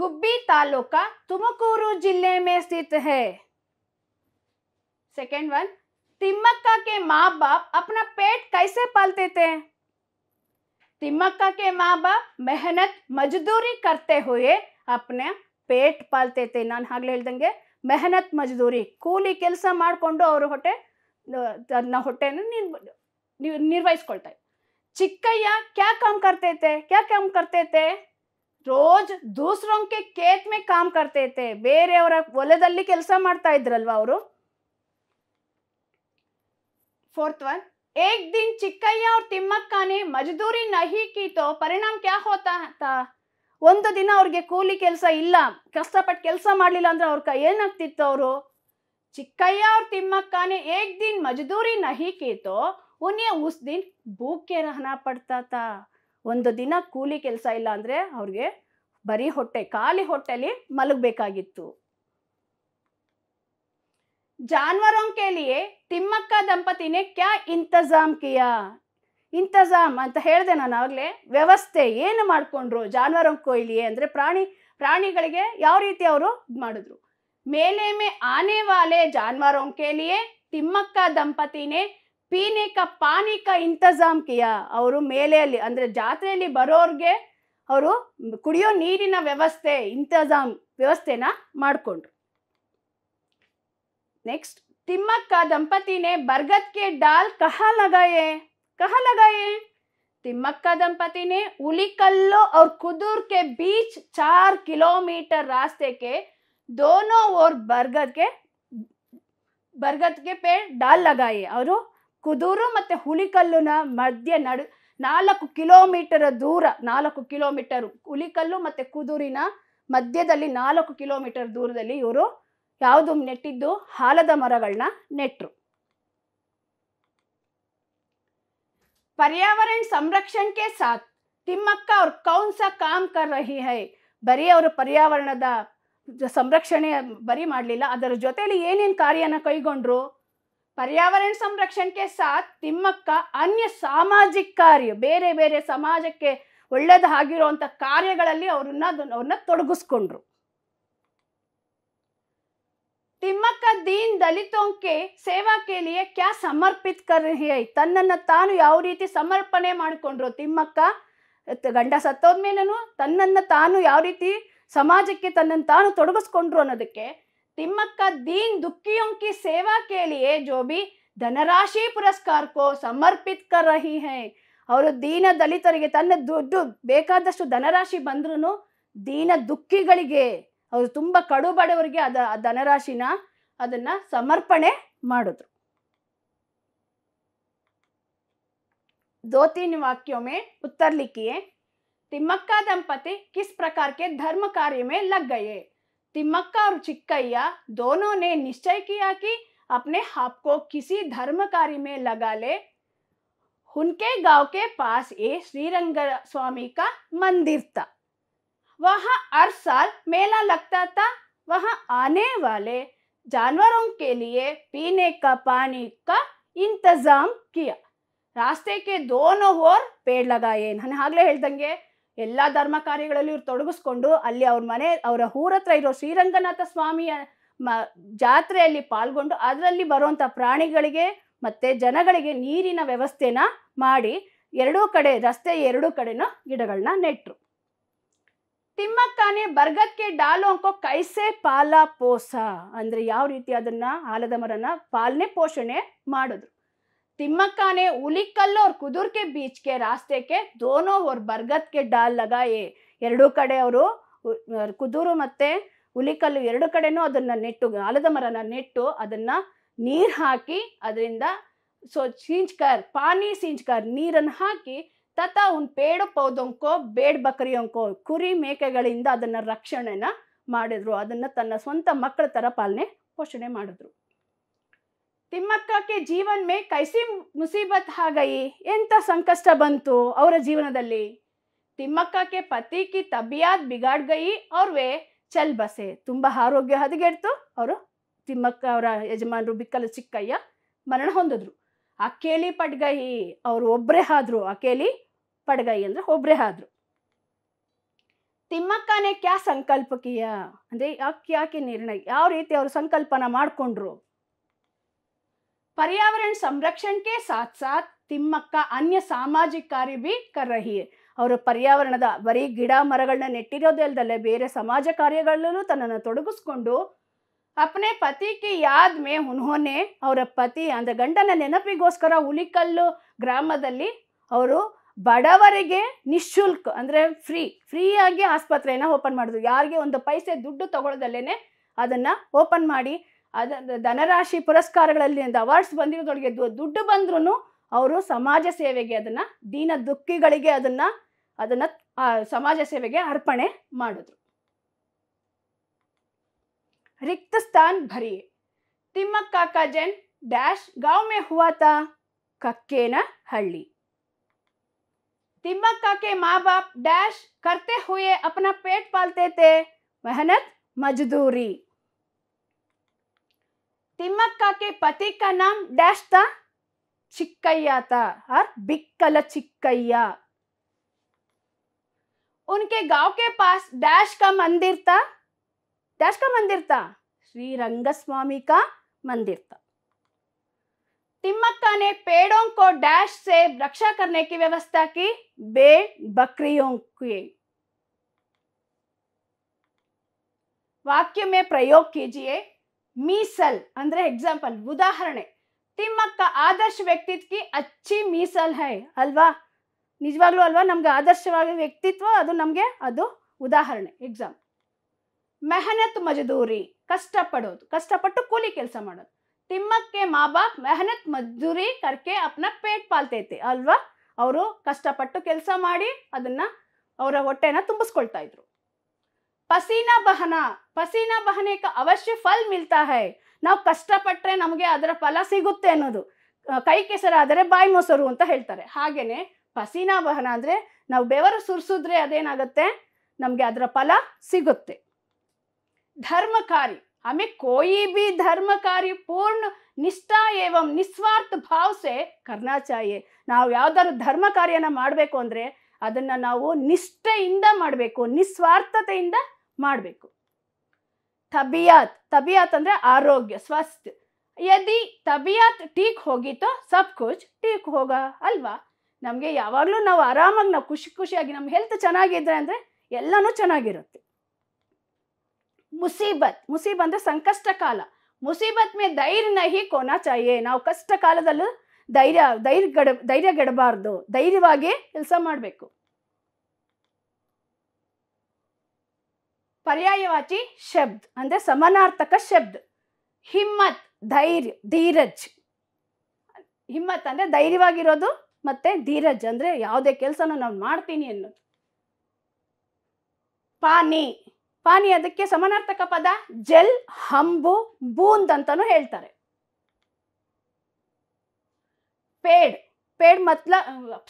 ಗುಬ್ಬಿ ತಾಲೂಕ ತುಮಕೂರು ಜಿಲ್ಲೆ ಮೇ ಸ್ಥಿತ್ ಹೇ ಸೆಕೆಂಡ್ ಒನ್ तिमक्का के मां-बाप अपना पेट कैसे पालते थे तिमक्का के मां-बाप मेहनत मजदूरी करते हुए अपने पेट पालते थे नन्हागलेल्डंगे मेहनत मजदूरी कूली ಕೆಲಸ ಮಾಡ್ಕೊಂಡು ಅವರ ಹೊಟ್ಟೆ ಅನ್ನು ಹೊಟ್ಟೆ ಅನ್ನು ನಿರ್ವಹಿಸುತ್ತೈ ಚಿಕ್ಕಯ್ಯ ಕ್ಯಾ ಕಾಮ್ ಕರ್ತೈತೆ ಕ್ಯಾ ಕಾಮ್ ಕರ್ತೈತೆ रोज ಧೂಸ್ರಂಕೆ ಕೇತ್ ಮೇ ಕಾಮ್ ಕರ್ತೈತೆ ಬೇರೆ ಅವರ ಒಳ್ಳೆದಲ್ಲಿ ಕೆಲಸ ಮಾಡ್ತಾ ಇದ್ರಲ್ವಾ ಅವರು फोर्थ वन एक दिन चिक्कैया और तिम्मक्का ने मजदूरी नहीं की तो परिणाम क्या होता था ಒಂದು ದಿನ ಅವ್ರಿಗೆ ಕೂಲಿ ಕೆಲಸ ಇಲ್ಲ ಕಷ್ಟಪಟ್ಟು ಕೆಲಸ ಮಾಡಲಿಲ್ಲ ಅಂದ್ರೆ ಅವ್ರ ಕೈ ಏನಾಗ್ತಿತ್ತು ಅವರು ಚಿಕ್ಕಯ್ಯ ಅವ್ರ ತಿಮ್ಮಕ್ಕಾನೆ ಏಕ್ ದಿನ ಮಜದೂರಿ ನಹಿ ಕೀತೋ ಉನ್ನೇ ಉಸ್ ದಿನ ಭೂಕೆ ರಹನ ಪಡ್ತಾತ ಒಂದು ದಿನ ಕೂಲಿ ಕೆಲಸ ಇಲ್ಲ ಅಂದರೆ ಅವ್ರಿಗೆ ಬರೀ ಹೊಟ್ಟೆ ಖಾಲಿ ಹೊಟ್ಟೆಲಿ ಮಲಗಬೇಕಾಗಿತ್ತು जानवरों के ತಿಮ್ಮಕ್ಕ ದಂಪತಿನೇ ಕ್ಯಾ ಇಂತಜಾಮ್ ಕಿಯಾ ಇಂತಜಾಮ್ ಅಂತ ಹೇಳಿದೆ ನಾನು ಆಗಲೇ ವ್ಯವಸ್ಥೆ ಏನು ಮಾಡಿಕೊಂಡ್ರು ಜಾನುವಾರು ಕೊಯ್ಲಿಯೇ ಅಂದರೆ ಪ್ರಾಣಿ ಪ್ರಾಣಿಗಳಿಗೆ ಯಾವ ರೀತಿ ಅವರು ಇದು ಮಾಡಿದ್ರು ಮೇಲೆ ಮೇ ಆನೆ ವಾಲೆ ಕೇಲಿಯೇ ತಿಮ್ಮಕ್ಕ ದಂಪತಿನೇ ಪೀನೇಕ ಪಾನಿಕ ಇಂತಜಾಮ್ ಕಿಯಾ ಅವರು ಮೇಲೆಯಲ್ಲಿ ಅಂದರೆ ಜಾತ್ರೆಯಲ್ಲಿ ಬರೋರಿಗೆ ಅವರು ಕುಡಿಯೋ ನೀರಿನ ವ್ಯವಸ್ಥೆ ಇಂತಜಾಮ್ ವ್ಯವಸ್ಥೆನ ಮಾಡಿಕೊಂಡ್ರು ನೆಕ್ಸ್ಟ್ ತಿಮ್ಮಕ್ಕ ದಂಪತಿನೇ ने ಡಾಲ್ ಕಹ ಲಗಾಯೆ ಕಹ ಲಗಾಯೆ ತಿಮ್ಮಕ್ಕ ದಂಪತಿನೇ तिम्मक्का ಅವ್ರ ಕುದುರ್ಕೆ ಬೀಚ್ ಚಾರ್ ಕಿಲೋಮೀಟರ್ ರಾಸ್ತೆಗೆ ದೋನೋ ಓರ್ ಬರ್ಗದ್ಗೆ ಬರ್ಗದ್ಗೆ ಪೇ ಡಾಲ್ ಲಗಾಯೆ ಅವರು ಕುದೂರು ಮತ್ತು ಹುಲಿಕಲ್ಲುನ ಮಧ್ಯ ನಡು ನಾಲ್ಕು ಕಿಲೋಮೀಟರ್ ದೂರ ನಾಲ್ಕು ಕಿಲೋಮೀಟರ್ ಹುಲಿಕಲ್ಲು ಮತ್ತು ಕುದೂರಿನ ಮಧ್ಯದಲ್ಲಿ ನಾಲ್ಕು ಕಿಲೋಮೀಟರ್ ದೂರದಲ್ಲಿ ಇವರು ಯಾವುದು ನೆಟ್ಟಿದ್ದು ಹಾಲದ ಮರಗಳನ್ನ ನೆಟ್ಟರು ಪರ್ಯಾವರಣ ಸಂರಕ್ಷಣೆ ಸಾಥ್ ತಿಮ್ಮಕ್ಕ ಅವ್ರ ಕೌನ್ಸ ಕಾಮ್ ಕರ್ ರಹಿ ಹೈ ಬರೀ ಅವರು ಪರ್ಯಾವರಣದ ಸಂರಕ್ಷಣೆ ಬರೀ ಮಾಡಲಿಲ್ಲ ಅದರ ಜೊತೆಯಲ್ಲಿ ಏನೇನು ಕಾರ್ಯನ ಕೈಗೊಂಡ್ರು ಪರ್ಯಾವರಣ ಸಂರಕ್ಷಣೆಗೆ ಸಾಥ್ ತಿಮ್ಮಕ್ಕ ಅನ್ಯ ಸಾಮಾಜಿಕ ಕಾರ್ಯ ಬೇರೆ ಬೇರೆ ಸಮಾಜಕ್ಕೆ ಒಳ್ಳೇದಾಗಿರುವಂಥ ಕಾರ್ಯಗಳಲ್ಲಿ ಅವ್ರನ್ನ ಅವ್ರನ್ನ ತೊಡಗಿಸ್ಕೊಂಡ್ರು ತಿಮ್ಮಕ್ಕ ದೀನ್ ದಲಿತೋಂಕೆ ಸೇವಾ ಕೇಳಿಯೇ ಕ್ಯಾ ಸಮರ್ಪಿತ್ ಕರ್ ತನ್ನನ್ನು ತಾನು ಯಾವ ರೀತಿ ಸಮರ್ಪಣೆ ಮಾಡಿಕೊಂಡ್ರು ತಿಮ್ಮಕ್ಕ ಗಂಡ ಸತ್ತೋದ್ಮೇಲೂ ತನ್ನನ್ನು ತಾನು ಯಾವ ರೀತಿ ಸಮಾಜಕ್ಕೆ ತನ್ನನ್ನು ತಾನು ತೊಡಗಿಸ್ಕೊಂಡ್ರು ಅನ್ನೋದಕ್ಕೆ ತಿಮ್ಮಕ್ಕ ದೀನ್ ದುಃಖಿಯೊಂಕಿ ಸೇವಾ ಕೇಳಿಯೇ ಜೋಬಿ ಧನರಾಶಿ ಪುರಸ್ಕಾರಕ್ಕೋ ಸಮರ್ಪಿತ ಕರ್ ಕರಹಿ ಹೈ ಅವರು ದೀನ ದಲಿತರಿಗೆ ತನ್ನ ದುಡ್ಡು ಬೇಕಾದಷ್ಟು ಧನರಾಶಿ ಬಂದ್ರೂ ದೀನ ದುಃಖಿಗಳಿಗೆ और ತುಂಬ ಕಡು ಬಡವರಿಗೆ ಅದ ಧನರಾಶಿನ ಅದನ್ನು ಸಮರ್ಪಣೆ ಮಾಡಿದ್ರು वाक्यों में उत्तर लिखिए तिम्मक्का दंपति किस प्रकार के धर्म कार्य में लग गए तिम्मक्का और चिक्कैया दोनों ने निश्चय किया कि अपने हाथ को किसी धर्म कार्य में लगा ले उनके गांव के पास ये श्रीरंग स्वामी का मंदिर था वह हर साल मेला लगता था वह आने वाले जानवरों के लिए पीने का पानी का ಇಂತಜಾಮ್ ಕಿಯ ರಾಸ್ತೆ ದೋನೋ ಓರ್ ಪೇಡ್ ಲಗಾಯೆ ನಾನು ಆಗಲೇ ಹೇಳ್ದಂಗೆ ಎಲ್ಲ ಧರ್ಮ ಕಾರ್ಯಗಳಲ್ಲಿ ಇವ್ರು ತೊಡಗಿಸ್ಕೊಂಡು ಅಲ್ಲಿ ಅವ್ರ ಮನೆ ಅವರ ಊರತ್ರ ಇರೋ ಶ್ರೀರಂಗನಾಥ ಸ್ವಾಮಿಯ ಮ ಜಾತ್ರೆಯಲ್ಲಿ ಪಾಲ್ಗೊಂಡು ಅದರಲ್ಲಿ ಬರುವಂಥ ಪ್ರಾಣಿಗಳಿಗೆ ಮತ್ತು ಜನಗಳಿಗೆ ನೀರಿನ ವ್ಯವಸ್ಥೆನ ಮಾಡಿ ಎರಡೂ ಕಡೆ ರಸ್ತೆ ಎರಡೂ ಕಡೆನೂ ಗಿಡಗಳನ್ನ ನೆಟ್ಟರು ತಿಮ್ಮಕ್ಕಾನೆ ने ಡಾಲ್ ಅಂಕೋ ಕೈಸೆ ಪಾಲ ಪೋಸ ಅಂದರೆ ಯಾವ ರೀತಿ ಅದನ್ನು ಆಲದ ಮರನ ಪಾಲನೆ ಪೋಷಣೆ ಮಾಡಿದ್ರು ತಿಮ್ಮಕ್ಕಾನೆ ಹುಲಿಕಲ್ಲು ಅವ್ರ ಕುದುರ್ಕೆ ಬೀಚ್ಗೆ ರಾಸ್ತೆಗೆ ದೋನೋ ಅವ್ರ ಬರ್ಗದ್ಕೆ ಡಾಲ್ ಲಗಾಯೆ ಎರಡೂ ಕಡೆ ಅವರು ಕುದುರು ಮತ್ತು ಹುಲಿಕಲ್ಲು ಎರಡು ಕಡೆನೂ ಅದನ್ನು ನೆಟ್ಟು ಆಲದ ಮರನ ನೆಟ್ಟು ಅದನ್ನು ನೀರು ಹಾಕಿ ಅದರಿಂದ ಸೊ ಸಿಂಚ್ಕರ್ ಪಾನಿ ಸಿಂಚ್ಕರ್ ನೀರನ್ನು ಹಾಕಿ ತಥಾ ಉನ್ ಪೇಡು ಪೌದೊಂಕೋ ಬೇಡ್ ಬಕರಿಯೊಂಕೋ ಕುರಿ ಮೇಕೆಗಳಿಂದ ಅದನ್ನ ರಕ್ಷಣೆನ ಮಾಡಿದ್ರು ಅದನ್ನ ತನ್ನ ಸ್ವಂತ ಮಕ್ಕಳ ತರ ಪಾಲನೆ ಪೋಷಣೆ ಮಾಡಿದ್ರು ತಿಮ್ಮಕ್ಕಕ್ಕೆ ಜೀವನ್ ಮೇ ಕೈಸಿ ಮುಸೀಬತ್ ಹಾಗಯಿ ಎಂಥ ಸಂಕಷ್ಟ ಬಂತು ಅವರ ಜೀವನದಲ್ಲಿ ತಿಮ್ಮಕ್ಕಕ್ಕೆ ಪತಿ ಕಿ ತಬಿಯಾತ್ ಬಿಗಾಡ್ ಗೈ ಅವ್ರವೇ ಚಲ್ ಬಸೆ ತುಂಬಾ ಆರೋಗ್ಯ ಹದಗೆಡ್ತು ಅವರು ತಿಮ್ಮಕ್ಕ ಅವರ ಯಜಮಾನರು ಬಿಕ್ಕಲು ಚಿಕ್ಕಯ್ಯ ಮರಣ ಹೊಂದಿದ್ರು ಅಕೇಲಿ ಪಟ್ಗೈ ಅವರು ಒಬ್ಬರೇ ಆದ್ರು ಅಕೇಲಿ ಪಡಗೈ ಅಂದ್ರೆ ಒಬ್ರೆ ಆದ್ರು ತಿಮ್ಮಕ್ಕನೇ ಕ್ಯಾ ಸಂಕಲ್ಪಕೀಯ ಅಂದ್ರೆ ಯಾಕೆ ಯಾಕೆ ನಿರ್ಣಯ ಯಾವ ರೀತಿ ಅವರು ಸಂಕಲ್ಪನ ಮಾಡಿಕೊಂಡ್ರು ಪರ್ಯಾವರಣ ಸಂರಕ್ಷಣೆ ಸಾಥ್ ಸಾತ್ ತಿಮ್ಮಕ್ಕ ಅನ್ಯ ಸಾಮಾಜಿಕ ಕಾರ್ಯ ಬಿ ಕರ್ರಹಿ ಅವರು ಪರ್ಯಾವರಣದ ಬರೀ ಗಿಡ ಮರಗಳನ್ನ ನೆಟ್ಟಿರೋದಲ್ದಲ್ಲೇ ಬೇರೆ ಸಮಾಜ ಕಾರ್ಯಗಳಲ್ಲೂ ತನ್ನನ್ನು ತೊಡಗಿಸ್ಕೊಂಡು ಅಪ್ಪನೇ ಪತಿಗೆ ಯಾದ ಮೇ ಉನ್ಹೋನೆ ಅವರ ಪತಿ ಅಂದರೆ ಗಂಡನ ನೆನಪಿಗೋಸ್ಕರ ಹುಲಿಕಲ್ಲು ಗ್ರಾಮದಲ್ಲಿ ಅವರು ಬಡವರಿಗೆ ನಿಶುಲ್ಕ ಅಂದರೆ ಫ್ರೀ ಫ್ರೀಯಾಗಿ ಆಸ್ಪತ್ರೆಯನ್ನು ಓಪನ್ ಮಾಡಿದ್ರು ಯಾರಿಗೆ ಒಂದು ಪೈಸೆ ದುಡ್ಡು ತಗೊಳ್ಳೋದಲ್ಲೇ ಅದನ್ನು ಓಪನ್ ಮಾಡಿ ಅದ ಧನರಾಶಿ ಪುರಸ್ಕಾರಗಳಲ್ಲಿ ಅವಾರ್ಡ್ಸ್ ಬಂದಿರೋದೊಳಗೆ ದುಡ್ಡು ಬಂದ್ರೂ ಅವರು ಸಮಾಜ ಸೇವೆಗೆ ಅದನ್ನು ದೀನ ದುಃಖಿಗಳಿಗೆ ಅದನ್ನು ಅದನ್ನು ಸಮಾಜ ಸೇವೆಗೆ ಅರ್ಪಣೆ ಮಾಡಿದ್ರು ರಿಕ್ತ ಸ್ಥಾನ್ ಭರಿ ತಿಮ್ಮಕ್ಕ ಜೈನ್ ಡ್ಯಾಶ್ ಗಾಂವ್ ಮೇ ಹುವಾತ ಕಕ್ಕೇನ ಹಳ್ಳಿ तिमक्का के माँ बाप डैश करते हुए अपना पेट पालते थे मेहनत मजदूरी तिमक्का के पति का नाम डैश था चिक्कैया था और बिक्कल चिक्कैया उनके गांव के पास डैश का मंदिर था डैश का मंदिर था श्री रंगस्वामी का मंदिर था तिम्मक्का ने पेड़ों को डैश से रक्षा करने की व्यवस्था की भेड़ बकरियों की वाक्य में प्रयोग कीजिए मीसल अंदर एग्जाम्पल उदाहरण तिम्मक्का आदर्श व्यक्तित्व की अच्छी मीसल है अल्वा निजवागलू अल्वा नमगे आदर्शवा व्यक्तित्व अब नमें अब उदाहरण एग्जाम मेहनत मजदूरी कष्टपड़ो कष्टपूली केस ತಿಮ್ಮಕ್ಕೆ ಕೆ ಮೆಹನತ್ बाप ಕರ್ಕೆ ಅಪ್ನ करके ಪೇಟ್ ಪಾಲ್ತೈತೆ ಅಲ್ವಾ ಅವರು ಕಷ್ಟಪಟ್ಟು ಕೆಲಸ ಮಾಡಿ ಅದನ್ನ ಅವರ ಹೊಟ್ಟೆನ ತುಂಬಿಸ್ಕೊಳ್ತಾ ಇದ್ರು ಪಸೀನಾ ಬಹನ ಪಸೀನಾ ಬಹನೆ ಅವಶ್ಯ ಫಲ್ ಮಿಲ್ತಾ ಹೈ ನಾವು ಕಷ್ಟಪಟ್ಟರೆ ನಮಗೆ ಅದರ ಫಲ ಸಿಗುತ್ತೆ ಅನ್ನೋದು ಕೈ ಕೆಸರಾದರೆ ಬಾಯಿ ಮೊಸರು ಅಂತ ಹೇಳ್ತಾರೆ ಹಾಗೇನೆ ಪಸೀನಾ ಬಹನ ಅಂದ್ರೆ ನಾವು ಬೆವರು ಸುರಿಸಿದ್ರೆ ಅದೇನಾಗುತ್ತೆ ನಮಗೆ ಅದರ ಫಲ ಸಿಗುತ್ತೆ ಧರ್ಮಕಾರಿ हमें कोई भी धर्म कार्य पूर्ण ನಿಷ್ಠಾ ಏವಂ ನಿಸ್ವಾರ್ಥ ಭಾವಸೆ ಕರ್ನಾಚಾಯೆ ನಾವು ಯಾವ್ದಾದ್ರು ಧರ್ಮ ಕಾರ್ಯನ ಮಾಡಬೇಕು ಅಂದರೆ ಅದನ್ನು ನಾವು ನಿಷ್ಠೆಯಿಂದ ಮಾಡಬೇಕು ನಿಸ್ವಾರ್ಥತೆಯಿಂದ ಮಾಡಬೇಕು ತಬಿಯಾತ್ ತಬಿಯಾತ್ ಅಂದರೆ ಆರೋಗ್ಯ ಸ್ವಸ್ಥ ಯದಿ ತಬಿಯಾತ್ ಟೀಕ್ ಹೋಗಿತ್ತೋ ಸಬ್ ಕುಚ್ ಟೀಕ್ ಹೋಗ ಅಲ್ವಾ ನಮಗೆ ಯಾವಾಗಲೂ ನಾವು ಆರಾಮಾಗಿ ನಾವು ಖುಷಿ ಖುಷಿಯಾಗಿ ನಮ್ಮ ಹೆಲ್ತ್ ಚೆನ್ನಾಗಿದ್ರೆ ಅಂದರೆ ಎಲ್ಲನೂ ಚೆನ್ನಾಗಿರುತ್ತೆ ಮುಸೀಬತ್ ಮುಸೀಬ್ ಅಂದರೆ ಸಂಕಷ್ಟ ಕಾಲ ಮುಸೀಬತ್ ಮೇ ಧೈರ್ಯ ನಹಿ ಕೋನ ಚಾಯೆ ನಾವು ಕಷ್ಟ ಕಾಲದಲ್ಲೂ ಧೈರ್ಯ ಧೈರ್ಯ ಗಡ ಧೈರ್ಯ ಗಡಬಾರ್ದು ಧೈರ್ಯವಾಗಿ ಕೆಲಸ ಮಾಡಬೇಕು ಪರ್ಯಾಯವಾಚಿ ಶಬ್ದ ಅಂದರೆ ಸಮಾನಾರ್ಥಕ ಶಬ್ದ ಹಿಮ್ಮತ್ ಧೈರ್ಯ ಧೀರಜ್ ಹಿಮ್ಮತ್ ಅಂದರೆ ಧೈರ್ಯವಾಗಿರೋದು ಮತ್ತು ಧೀರಜ್ ಅಂದರೆ ಯಾವುದೇ ಕೆಲಸನ ನಾನು ಮಾಡ್ತೀನಿ ಅನ್ನೋದು ಪಾನಿ ಪಾನಿ ಅದಕ್ಕೆ ಸಮನಾರ್ಥಕ ಪದ ಜೆಲ್ ಹಂಬು ಬೂಂದ್ ಅಂತಾನು ಹೇಳ್ತಾರೆ ಪೇಡ್ ಪೇಡ್ ಮತ್ಲ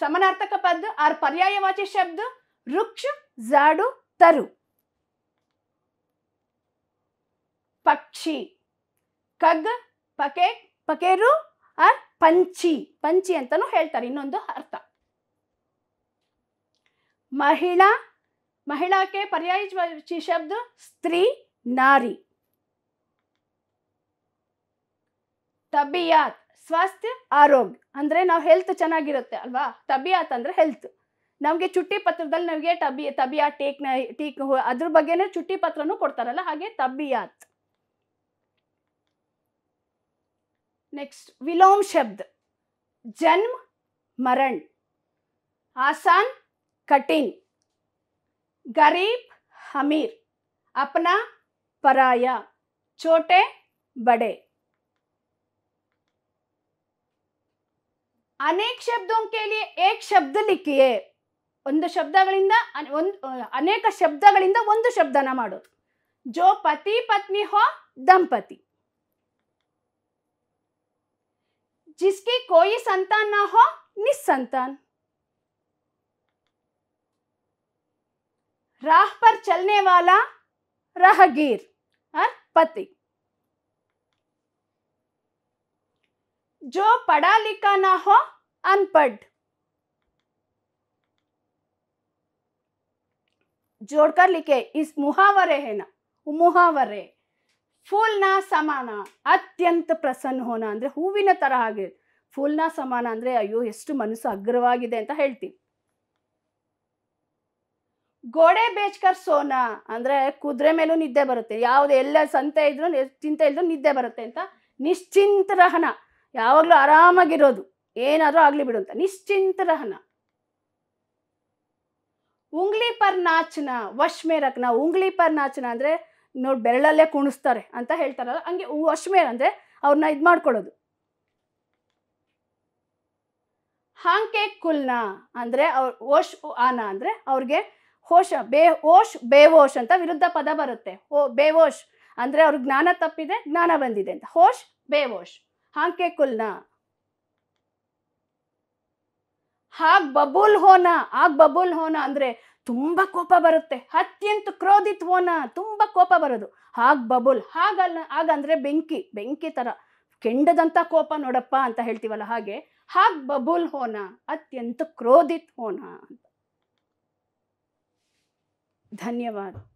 ಸಮನಾರ್ಥಕ ಪದ ಆರ್ ಪರ್ಯಾಯವಾಚಿ ಶಬ್ದ ವೃಕ್ಷ ಜಾಡು ತರು ಪಕ್ಷಿ ಕಗ್ ಪಕೆ ಪಕೇರು ಆರ್ ಪಂಚಿ ಪಂಚಿ ಅಂತಾನು ಹೇಳ್ತಾರೆ ಇನ್ನೊಂದು ಅರ್ಥ ಮಹಿಳಾ महिला के ಶಬ್ದ शब्द स्त्री नारी ತಬಿಯಾತ್ ಸ್ವಾಸ್ಥ್ಯ ಆರೋಗ್ಯ ಅಂದರೆ ನಾವು ಹೆಲ್ತ್ ಚೆನ್ನಾಗಿರುತ್ತೆ ಅಲ್ವಾ ತಬಿಯಾತ್ ಅಂದರೆ ಹೆಲ್ತ್ ನಮಗೆ ಚುಟ್ಟಿ ಪತ್ರದಲ್ಲಿ ನಮಗೆ ಟಬಿ ತಬಿಯಾ ಟೇಕ್ನ ಟೀಕ್ ಅದ್ರ ಬಗ್ಗೆನೇ ಚುಟ್ಟಿ ಪತ್ರನೂ ಕೊಡ್ತಾರಲ್ಲ ಹಾಗೆ ತಬಿಯಾತ್ ನೆಕ್ಸ್ಟ್ ವಿಲೋಮ್ ಶಬ್ದ ಜನ್ಮ ಮರಣ್ ಆಸಾನ್ ಕಠಿಣ್ गरीब अमीर अपना पराया छोटे बड़े अनेक शब्दों के लिए एक शब्द लिखिए शब्द अनेक शब्द शब्द ना ಒಂದು ಶಬ್ದನ ಮಾಡೋದು ಜೋ ಪತಿ ಪತ್ನಿ जिसकी कोई संतान ना हो निसंतान राह पर चलने वाला राहगीर और पति जो पढ़ा लिखा ना हो अनपढ़ जोड़कर लिखे इस मुहावरे है ना मुहावरे ಫೂಲ್ನ ಸಮಾನ ಅತ್ಯಂತ ಪ್ರಸನ್ನ ಹೋನ ಅಂದರೆ ಹೂವಿನ ಥರ ಆಗಿದೆ ಫೂಲ್ನ ಸಮಾನ ಅಂದರೆ ಅಯ್ಯೋ ಎಷ್ಟು ಮನಸ್ಸು ಅಗ್ರವಾಗಿದೆ ಅಂತ ಹೇಳ್ತೀವಿ ಗೋಡೆ ಬೇಚ್ಕರ್ ಸೋನ ಅಂದರೆ ಕುದುರೆ ಮೇಲೂ ನಿದ್ದೆ ಬರುತ್ತೆ ಯಾವುದು ಎಲ್ಲ ಸಂತೆ ಇದ್ರೂ ಚಿಂತೆ ಇದ್ರು ನಿದ್ದೆ ಬರುತ್ತೆ ಅಂತ ನಿಶ್ಚಿಂತ ರಹನ ಯಾವಾಗಲೂ ಆರಾಮಾಗಿರೋದು ಏನಾದರೂ ಆಗಲಿ ಬಿಡು ಅಂತ ನಿಶ್ಚಿಂತರಹನ ರಹನ ಉಂಗ್ಲಿ ಪರ್ ನಾಚನ ವಶ್ಮೇರಕ್ನ ಉಂಗ್ಲಿ ಪರ್ ನಾಚನ ಅಂದರೆ ನೋಡಿ ಬೆರಳಲ್ಲೇ ಕುಣಿಸ್ತಾರೆ ಅಂತ ಹೇಳ್ತಾರಲ್ಲ ಹಂಗೆ ವಶ್ಮೇರ್ ಅಂದರೆ ಅವ್ರನ್ನ ಇದು ಮಾಡ್ಕೊಳ್ಳೋದು ಹಾಂಕೆ ಕುಲ್ನ ಅಂದರೆ ಅವ್ರ ವಶ್ ಆನ ಅಂದರೆ ಅವ್ರಿಗೆ ಹೋಶ ಬೇ ಓಶ್ ಬೇವೋಶ್ ಅಂತ ವಿರುದ್ಧ ಪದ ಬರುತ್ತೆ ಓ ಬೇವೋಶ್ ಅಂದರೆ ಅವ್ರಿಗೆ ಜ್ಞಾನ ತಪ್ಪಿದೆ ಜ್ಞಾನ ಬಂದಿದೆ ಅಂತ ಹೋಶ್ ಬೇವೋಶ್ ಹಾಂಕೆ ಕುಲ್ನ ಹಾಗ್ ಬಬುಲ್ ಹೋನ ಆಗ್ ಬಬುಲ್ ಹೋನ ಅಂದ್ರೆ ತುಂಬಾ ಕೋಪ ಬರುತ್ತೆ ಅತ್ಯಂತ ಕ್ರೋಧಿತ್ ಹೋನ ತುಂಬಾ ಕೋಪ ಬರೋದು ಹಾಗ್ ಬಬುಲ್ ಹಾಗಲ್ಲ ಅಂದ್ರೆ ಬೆಂಕಿ ಬೆಂಕಿ ತರ ಕೆಂಡದಂತ ಕೋಪ ನೋಡಪ್ಪ ಅಂತ ಹೇಳ್ತೀವಲ್ಲ ಹಾಗೆ ಹಾಗ್ ಬಬುಲ್ ಹೋನ ಅತ್ಯಂತ ಕ್ರೋಧಿತ್ ಹೋನ ಅಂತ धन्यवाद